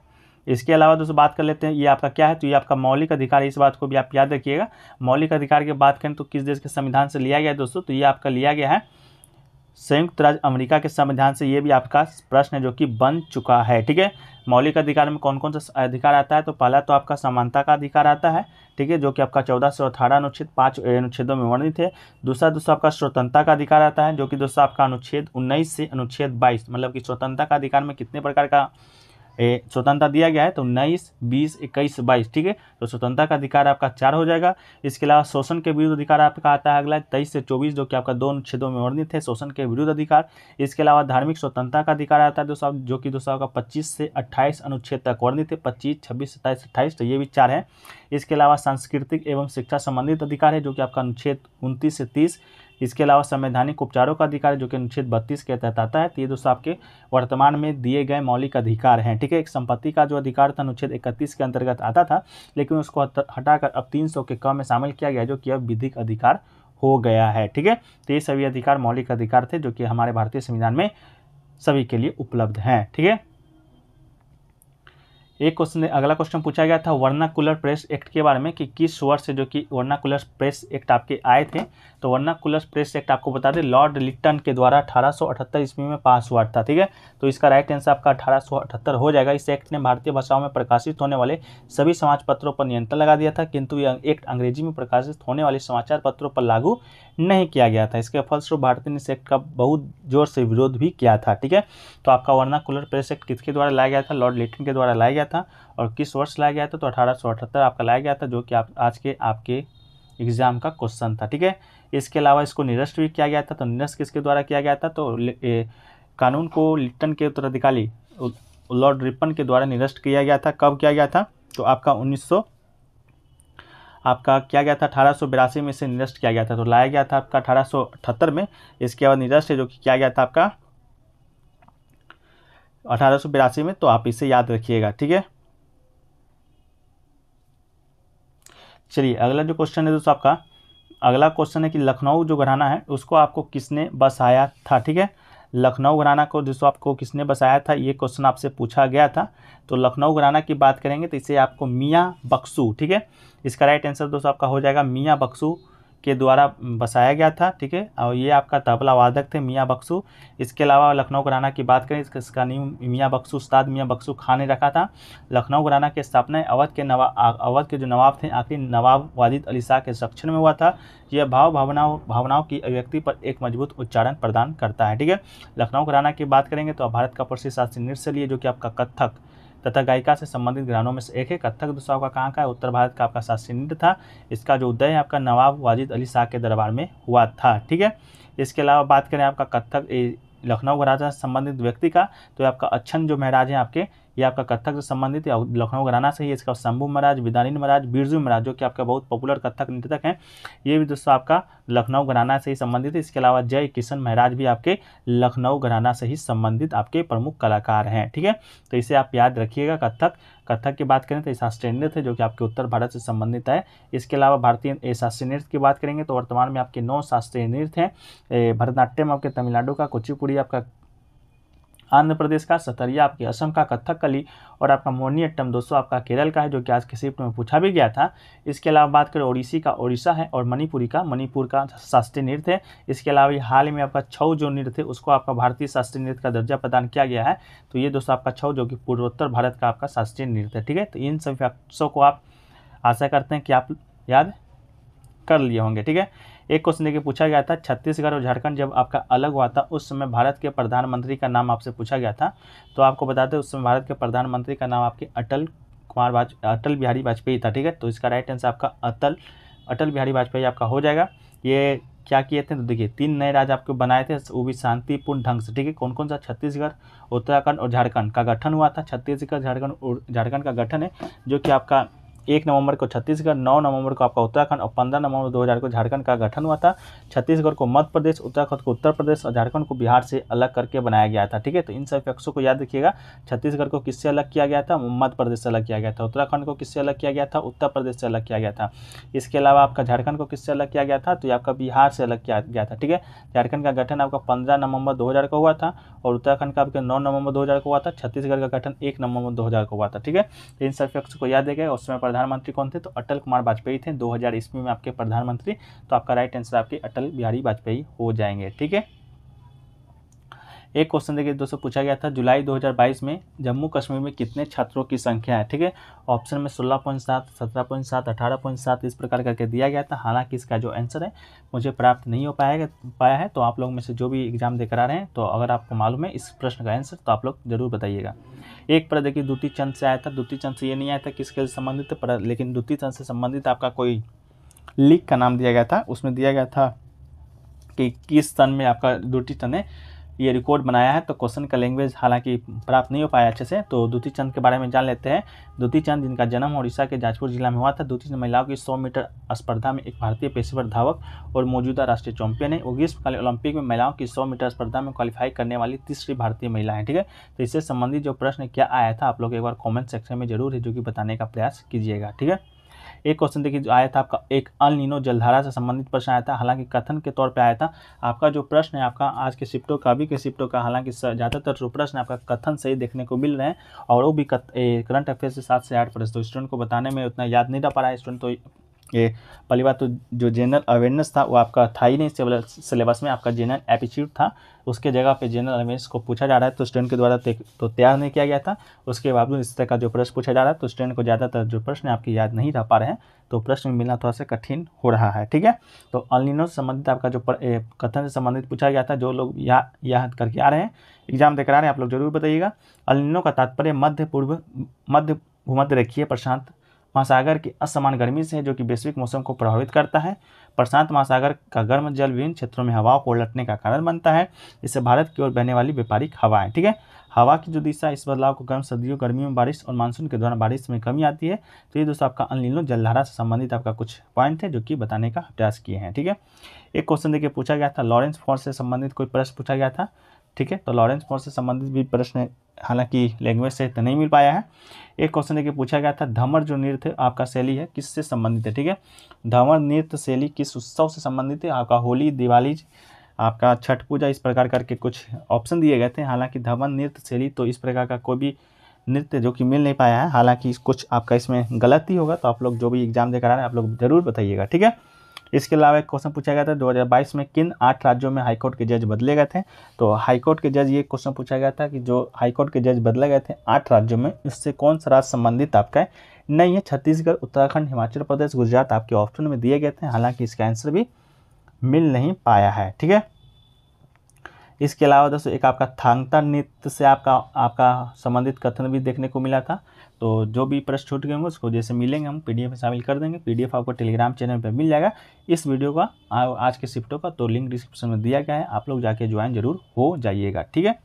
इसके अलावा दोस्तों बात कर लेते हैं ये आपका क्या है तो ये आपका मौलिक अधिकार इस बात को भी आप याद रखिएगा मौलिक अधिकार की बात करें तो किस देश के संविधान से लिया गया है दोस्तों तो ये आपका लिया गया है संयुक्त राज्य अमेरिका के संविधान से ये भी आपका प्रश्न है जो कि बन चुका है ठीक है मौलिक अधिकार में कौन कौन सा अधिकार आता है तो पहला तो आपका समानता का अधिकार आता है ठीक है जो कि आपका चौदह सौ अठारह अनुच्छेद पाँच अनुच्छेदों में वर्णित है दूसरा दोस्तों आपका स्वतंत्रता का अधिकार आता है जो कि दोस्तों आपका अनुच्छेद उन्नीस से अनुच्छेद बाईस मतलब कि स्वतंत्रता का अधिकार में कितने प्रकार का स्वतंत्रता दिया गया है तो उन्नीस बीस इक्कीस बाईस ठीक है तो स्वतंत्रता का अधिकार आपका चार हो जाएगा इसके अलावा शोषण के विरुद्ध अधिकार आपका आता है अगला तेईस से चौबीस जो कि आपका दो अनुच्छेदों में वर्णित है शोषण के विरुद्ध अधिकार इसके अलावा धार्मिक स्वतंत्रता का अधिकार आता है दोस्तों जो कि दोस्तों आपका पच्चीस से अट्ठाईस अनुच्छेद तक वर्णित है पच्चीस छब्बीस सत्ताईस अट्ठाईस तो ये भी चार है इसके अलावा सांस्कृतिक एवं शिक्षा संबंधित अधिकार है जो कि आपका अनुच्छेद उनतीस से तीस इसके अलावा संवैधानिक उपचारों का अधिकार जो कि अनुच्छेद बत्तीस के तहत आता है तो ये दोस्तों आपके वर्तमान में दिए गए मौलिक अधिकार हैं ठीक है एक संपत्ति का जो अधिकार था अनुच्छेद इकतीस के अंतर्गत आता था लेकिन उसको हटाकर अब तीन के क में शामिल किया गया जो कि अब विधिक अधिकार हो गया है ठीक है तो ये सभी अधिकार मौलिक अधिकार थे जो कि हमारे भारतीय संविधान में सभी के लिए उपलब्ध हैं ठीक है थीके? एक क्वेश्चन अगला क्वेश्चन पूछा गया था वर्नाकुलर प्रेस एक्ट के बारे में कि किस वर्ष से जो कि वर्नाकुलर प्रेस एक्ट आपके आए थे तो वर्नाकुलस प्रेस एक्ट आपको बता दें लॉर्ड लिट्टन के द्वारा 1878 ईस्वी में पास हुआ था ठीक है तो इसका राइट आंसर आपका 1878 हो जाएगा इस एक्ट ने भारतीय भाषाओं में प्रकाशित होने वाले सभी समाज पत्रों पर नियंत्रण लगा दिया था किंतु यह एक्ट अंग्रेजी में प्रकाशित होने वाले समाचार पत्रों पर लागू नहीं किया गया था इसके फलस्वरूप भारतीय ने इस एक्ट का बहुत जोर से विरोध भी किया था ठीक है तो आपका वर्नाकुलर प्रेस एक्ट किसके द्वारा लाया गया था लॉर्ड लिट्टन के द्वारा लाया गया था और किस वर्ष लाया गया था तो अठारह आपका लाया गया था जो कि आप आज के आपके एग्जाम का क्वेश्चन था ठीक है इसके अलावा इसको निरस्त भी किया गया था तो निरस्त किसके द्वारा किया गया था तो ए, कानून को लिट्टन के उत्तराधिकारी लॉर्ड रिपन के द्वारा निरस्त किया गया था कब किया गया था तो आपका 1900 आपका किया गया था अठारह में इसे निरस्त किया गया था तो लाया गया था आपका अठारह में इसके बाद निरस्त है जो कि किया गया था आपका अठारह में तो आप इसे याद रखिएगा ठीक है चलिए अगला जो क्वेश्चन है दोस्तों आपका अगला क्वेश्चन है कि लखनऊ जो घराना है उसको आपको किसने बसाया था ठीक है लखनऊ घराना को दोस्तों आपको किसने बसाया था ये क्वेश्चन आपसे पूछा गया था तो लखनऊ घराना की बात करेंगे तो इसे आपको मियाँ बक्सू ठीक है इसका राइट आंसर दोस्तों आपका हो जाएगा मियाँ बक्सू के द्वारा बसाया गया था ठीक है और ये आपका तबला वादक थे मियाँ बक्सू इसके अलावा लखनऊ घराना की बात करें इसका नीम मियाँ बक्सू उस्ताद मियाँ बक्सु खान ने रखा था लखनऊ घराना के स्थापना अवध के नवाब अवध के जो नवाब थे आखिरी नवाब वालिद अली शाह के संरक्षण में हुआ था यह भाव भावनाओं भावनाओं की अभिव्यक्ति पर एक मजबूत उच्चारण प्रदान करता है ठीक है लखनऊ घराना की बात करेंगे तो भारत का प्रसिद्ध शास्त्रीय नृत्य लिए जो कि आपका कत्थक तथा गायिका से संबंधित घरानों में से एक है कथक दूसरा आपका कहाँ का है उत्तर भारत का आपका शास्त्रीय नृत्य था इसका जो उदय है आपका नवाब वाजिद अली शाह के दरबार में हुआ था ठीक है इसके अलावा बात करें आपका कथक लखनऊ का राजा संबंधित व्यक्ति का तो आपका अच्छन जो महराज है आपके ये आपका कथक से संबंधित लखनऊ घराना से ही इसका शंभू महाराज विदानी महाराज बिरजू महाराज जो कि आपका बहुत पॉपुलर कथक नृतक हैं ये भी दोस्तों आपका लखनऊ घराना से ही संबंधित है इसके अलावा जय किशन महाराज भी आपके लखनऊ घराना से ही संबंधित आपके प्रमुख कलाकार हैं ठीक है तो इसे आप याद रखिएगा कथक कथक की बात करें तो शास्त्रीय नृत्य है जो कि आपके उत्तर भारत से संबंधित है इसके अलावा भारतीय शास्त्रीय नृत्य की बात करेंगे तो वर्तमान में आपके नौ शास्त्रीय नृत्य हैं भरतनाट्यम आपके तमिलनाडु का कुचिपुड़ी आपका आंध्र प्रदेश का सतरिया आपकी असम का कथकली और आपका मोर्नियट्टम दोस्तों आपका केरल का है जो कि आज के शिफ्ट में पूछा भी गया था इसके अलावा बात करें ओडिसी का ओडिशा है और मणिपुरी का मणिपुर का शास्त्रीय नृत्य है इसके अलावा ये हाल में आपका छऊ जो नृत्य है उसको आपका भारतीय शास्त्रीय नृत्य का दर्जा प्रदान किया गया है तो ये दोस्तों आपका छऊ जो कि पूर्वोत्तर भारत का आपका शास्त्रीय नृत्य है ठीक है तो इन सब फैक्ट्सों को आप आशा करते हैं कि आप याद कर लिए होंगे ठीक है एक क्वेश्चन देखिए पूछा गया था छत्तीसगढ़ और झारखंड जब आपका अलग हुआ था उस समय भारत के प्रधानमंत्री का नाम आपसे पूछा गया था तो आपको बताते उस समय भारत के प्रधानमंत्री का नाम आपके अटल कुमार वाज अटल बिहारी वाजपेयी था ठीक है तो इसका राइट आंसर आपका अटल अटल बिहारी वाजपेयी आपका हो जाएगा ये क्या किए थे तो देखिए तीन नए राज्य आपको बनाए थे वो भी शांतिपूर्ण ढंग से ठीक है कौन कौन सा छत्तीसगढ़ उत्तराखंड और झारखंड का गठन हुआ था छत्तीसगढ़ झारखंड झारखंड का गठन है जो कि आपका एक नवंबर को छत्तीसगढ़ नौ नवंबर को आपका उत्तराखंड और पंद्रह नवंबर 2000 को झारखंड का गठन हुआ था छत्तीसगढ़ को मध्य प्रदेश उत्तराखंड को उत्तर प्रदेश और झारखंड को बिहार से अलग करके बनाया गया था ठीक है तो इन सभी फैक्सों को याद रखिएगा छत्तीसगढ़ को किससे अलग किया गया था मध्य प्रदेश से अलग किया गया था उत्तराखंड को किससे अलग किया गया था उत्तर प्रदेश से अलग किया गया था इसके अलावा आपका झारखंड को किससे अलग किया गया था तो आपका बिहार से अलग किया गया था ठीक है झारखंड का गठन आपका पंद्रह नवंबर दो का हुआ था और उत्तराखंड का आपका नौ नवंबर दो को हुआ था छत्तीसगढ़ का गठन एक नवंबर दो को हुआ था ठीक है तो इन सभी को याद रखेगा उस समय प्रधानमंत्री कौन थे तो अटल कुमार वाजपेयी थे दो हज़ार ईस्वी में आपके प्रधानमंत्री तो आपका राइट आंसर आपके अटल बिहारी वाजपेयी हो जाएंगे ठीक है एक क्वेश्चन देखिए दोस्तों पूछा गया था जुलाई 2022 में जम्मू कश्मीर में कितने छात्रों की संख्या है ठीक है ऑप्शन में सोलह पॉइंट सात सत्रह पॉइंट सात अठारह पॉइंट सात इस प्रकार करके दिया गया था हालांकि इसका जो आंसर है मुझे प्राप्त नहीं हो पाया पाया है तो आप लोग में से जो भी एग्जाम दे करा रहे हैं तो अगर आपको मालूम है इस प्रश्न का आंसर तो आप लोग जरूर बताइएगा एक पर देखिए द्वितीय चंद से आया था द्वितीय चंद से ये नहीं आया था किसके संबंधित पर लेकिन द्वितीय चंद से संबंधित आपका कोई लीक का नाम दिया गया था उसमें दिया गया था कि किस सन में आपका द्वितीय तन है ये रिकॉर्ड बनाया है तो क्वेश्चन का लैंग्वेज हालांकि प्राप्त नहीं हो पाया अच्छे से तो द्वितीय चंद के बारे में जान लेते हैं द्वितीय चंद जिनका जन्म उड़ीसा के जाजपुर जिला में हुआ था द्वितीय चंद महिलाओं की सौ मीटर स्पर्धा में एक भारतीय पेशेवर धावक और मौजूदा राष्ट्रीय चैंपियन है वो ग्रीष्मकालीन ओलंपिक में महिलाओं की सौ मीटर स्पर्धा में क्वालिफाई करने वाली तीसरी भारतीय महिला है ठीक है तो इससे संबंधित जो प्रश्न क्या आया था आप लोग एक बार कॉमेंट सेक्शन में जरूर है जो कि बताने का प्रयास कीजिएगा ठीक है एक क्वेश्चन देखिए जो आया था आपका एक अल नीनो जलधारा से संबंधित प्रश्न आया था हालांकि कथन के तौर पर आया था आपका जो प्रश्न है आपका आज के शिफ्टों का अभी के शिफ्टों का हालांकि ज़्यादातर जो प्रश्न आपका कथन से ही देखने को मिल रहे हैं और वो भी करंट अफेयर से सात से आठ प्रश्न तो स्टूडेंट को बताने में उतना याद नहीं रह पा रहा है स्टूडेंट तो ये पहली बात तो जो जनरल अवेयरनेस था वो आपका था ही नहीं सिलेबस में आपका जनरल एप्टीट्यूड था उसके जगह पे जनरल अवेयरनेस को पूछा जा रहा है तो स्टूडेंट के द्वारा तो तैयार नहीं किया गया था उसके बावजूद इस तरह का जो प्रश्न पूछा जा रहा है तो स्टूडेंट को ज़्यादातर जो प्रश्न आपकी याद नहीं रह पा रहे हैं तो प्रश्न मिलना थोड़ा सा कठिन हो रहा है ठीक है तो अनलिनो से संबंधित आपका जो कथन से संबंधित पूछा गया था जो लोग याद याद करके आ रहे हैं एग्जाम देकर आ रहे हैं आप लोग जरूर बताइएगा अलिनो का तात्पर्य मध्य पूर्व मध्य भूमध्य रेखीय प्रशांत महासागर की असमान गर्मी से है जो कि वैश्विक मौसम को प्रभावित करता है प्रशांत महासागर का गर्म जल विभिन्न क्षेत्रों में हवाओं को उलटने का कारण बनता है इससे भारत की ओर बहने वाली व्यापारिक हवाएं ठीक है हवा की जो दिशा इस बदलाव को गर्म सर्दियों गर्मी में बारिश और मानसून के दौरान बारिश में कमी आती है तो ये दोस्तों आपका अनिलो जलधारा से संबंधित आपका कुछ पॉइंट है जो कि बताने का प्रयास किए हैं ठीक है एक क्वेश्चन देखिए पूछा गया था लॉरेंस फोर्स से संबंधित कोई प्रश्न पूछा गया था ठीक है तो लॉरेंस फोर्स से संबंधित भी प्रश्न हालांकि लैंग्वेज से तो नहीं मिल पाया है एक क्वेश्चन देखिए पूछा गया था धमर जो नृत्य आपका शैली है किससे संबंधित है ठीक है धमर नृत्य शैली किस उत्सव से संबंधित है आपका होली दिवाली आपका छठ पूजा इस प्रकार करके कुछ ऑप्शन दिए गए थे हालांकि धमर नृत्य शैली तो इस प्रकार का कोई भी नृत्य जो कि मिल नहीं पाया है हालांकि कुछ आपका इसमें गलत ही होगा तो आप लोग जो भी एग्जाम देकर आ रहे हैं आप लोग ज़रूर बताइएगा ठीक है इसके अलावा एक क्वेश्चन पूछा गया था 2022 में किन आठ राज्यों में हाईकोर्ट के जज बदले गए थे तो हाईकोर्ट के जज ये क्वेश्चन पूछा गया था कि जो हाईकोर्ट के जज बदले गए थे आठ राज्यों में उससे कौन सा राज्य संबंधित आपका है नहीं है छत्तीसगढ़ उत्तराखंड हिमाचल प्रदेश गुजरात आपके ऑप्शन में दिए गए थे हालांकि इसका आंसर भी मिल नहीं पाया है ठीक है इसके अलावा दोस्तों एक आपका थांगता नृत्य से आपका आपका संबंधित कथन भी देखने को मिला था तो जो भी प्रश्न छूट गए होंगे उसको जैसे मिलेंगे हम पीडीएफ में शामिल कर देंगे पीडीएफ आपको टेलीग्राम चैनल पर मिल जाएगा इस वीडियो का आज के शिफ्टों का तो लिंक डिस्क्रिप्शन में दिया गया है आप लोग जाके ज्वाइन जरूर हो जाइएगा ठीक है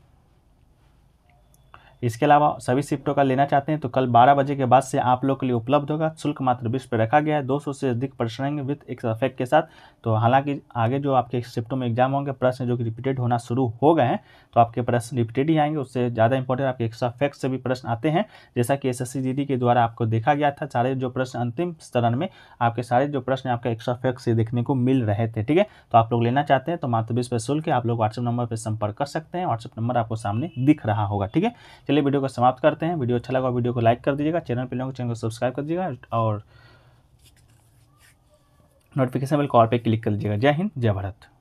इसके अलावा सभी शिफ्टों का लेना चाहते हैं तो कल बारह बजे के बाद से आप लोग के लिए उपलब्ध होगा शुल्क मात्र बीस पर रखा गया है दो से अधिक प्रश्न रहेंगे विथ एक अफेक्ट के साथ तो हालांकि आगे जो आपके शिफ्टों में एग्जाम होंगे प्रश्न जो कि रिपीटेड होना शुरू हो गए हैं तो आपके प्रश्न रिपीटेड ही आएंगे उससे ज़्यादा इंपॉर्टेंट आपके एक्स्ट्रा फैक्ट से भी प्रश्न आते हैं जैसा कि एस एस के द्वारा आपको देखा गया था सारे जो प्रश्न अंतिम चरण में आपके सारे जो प्रश्न आपका एक्स्ट्रा फैक्ट से देखने को मिल रहे थे ठीक है तो आप लोग लेना चाहते हैं तो मात्र बीस पर शुल्क आप लोग व्हाट्सअप नंबर पर संपर्क कर सकते हैं व्हाट्सअप नंबर आपको सामने दिख रहा होगा ठीक है के लिए वीडियो को समाप्त करते हैं वीडियो अच्छा लगा वीडियो को लाइक कर दीजिएगा चैनल पर लोग तो चैनल को सब्सक्राइब कर दीजिएगा और नोटिफिकेशन बिल कॉल पर क्लिक कर दीजिएगा जय हिंद जय भारत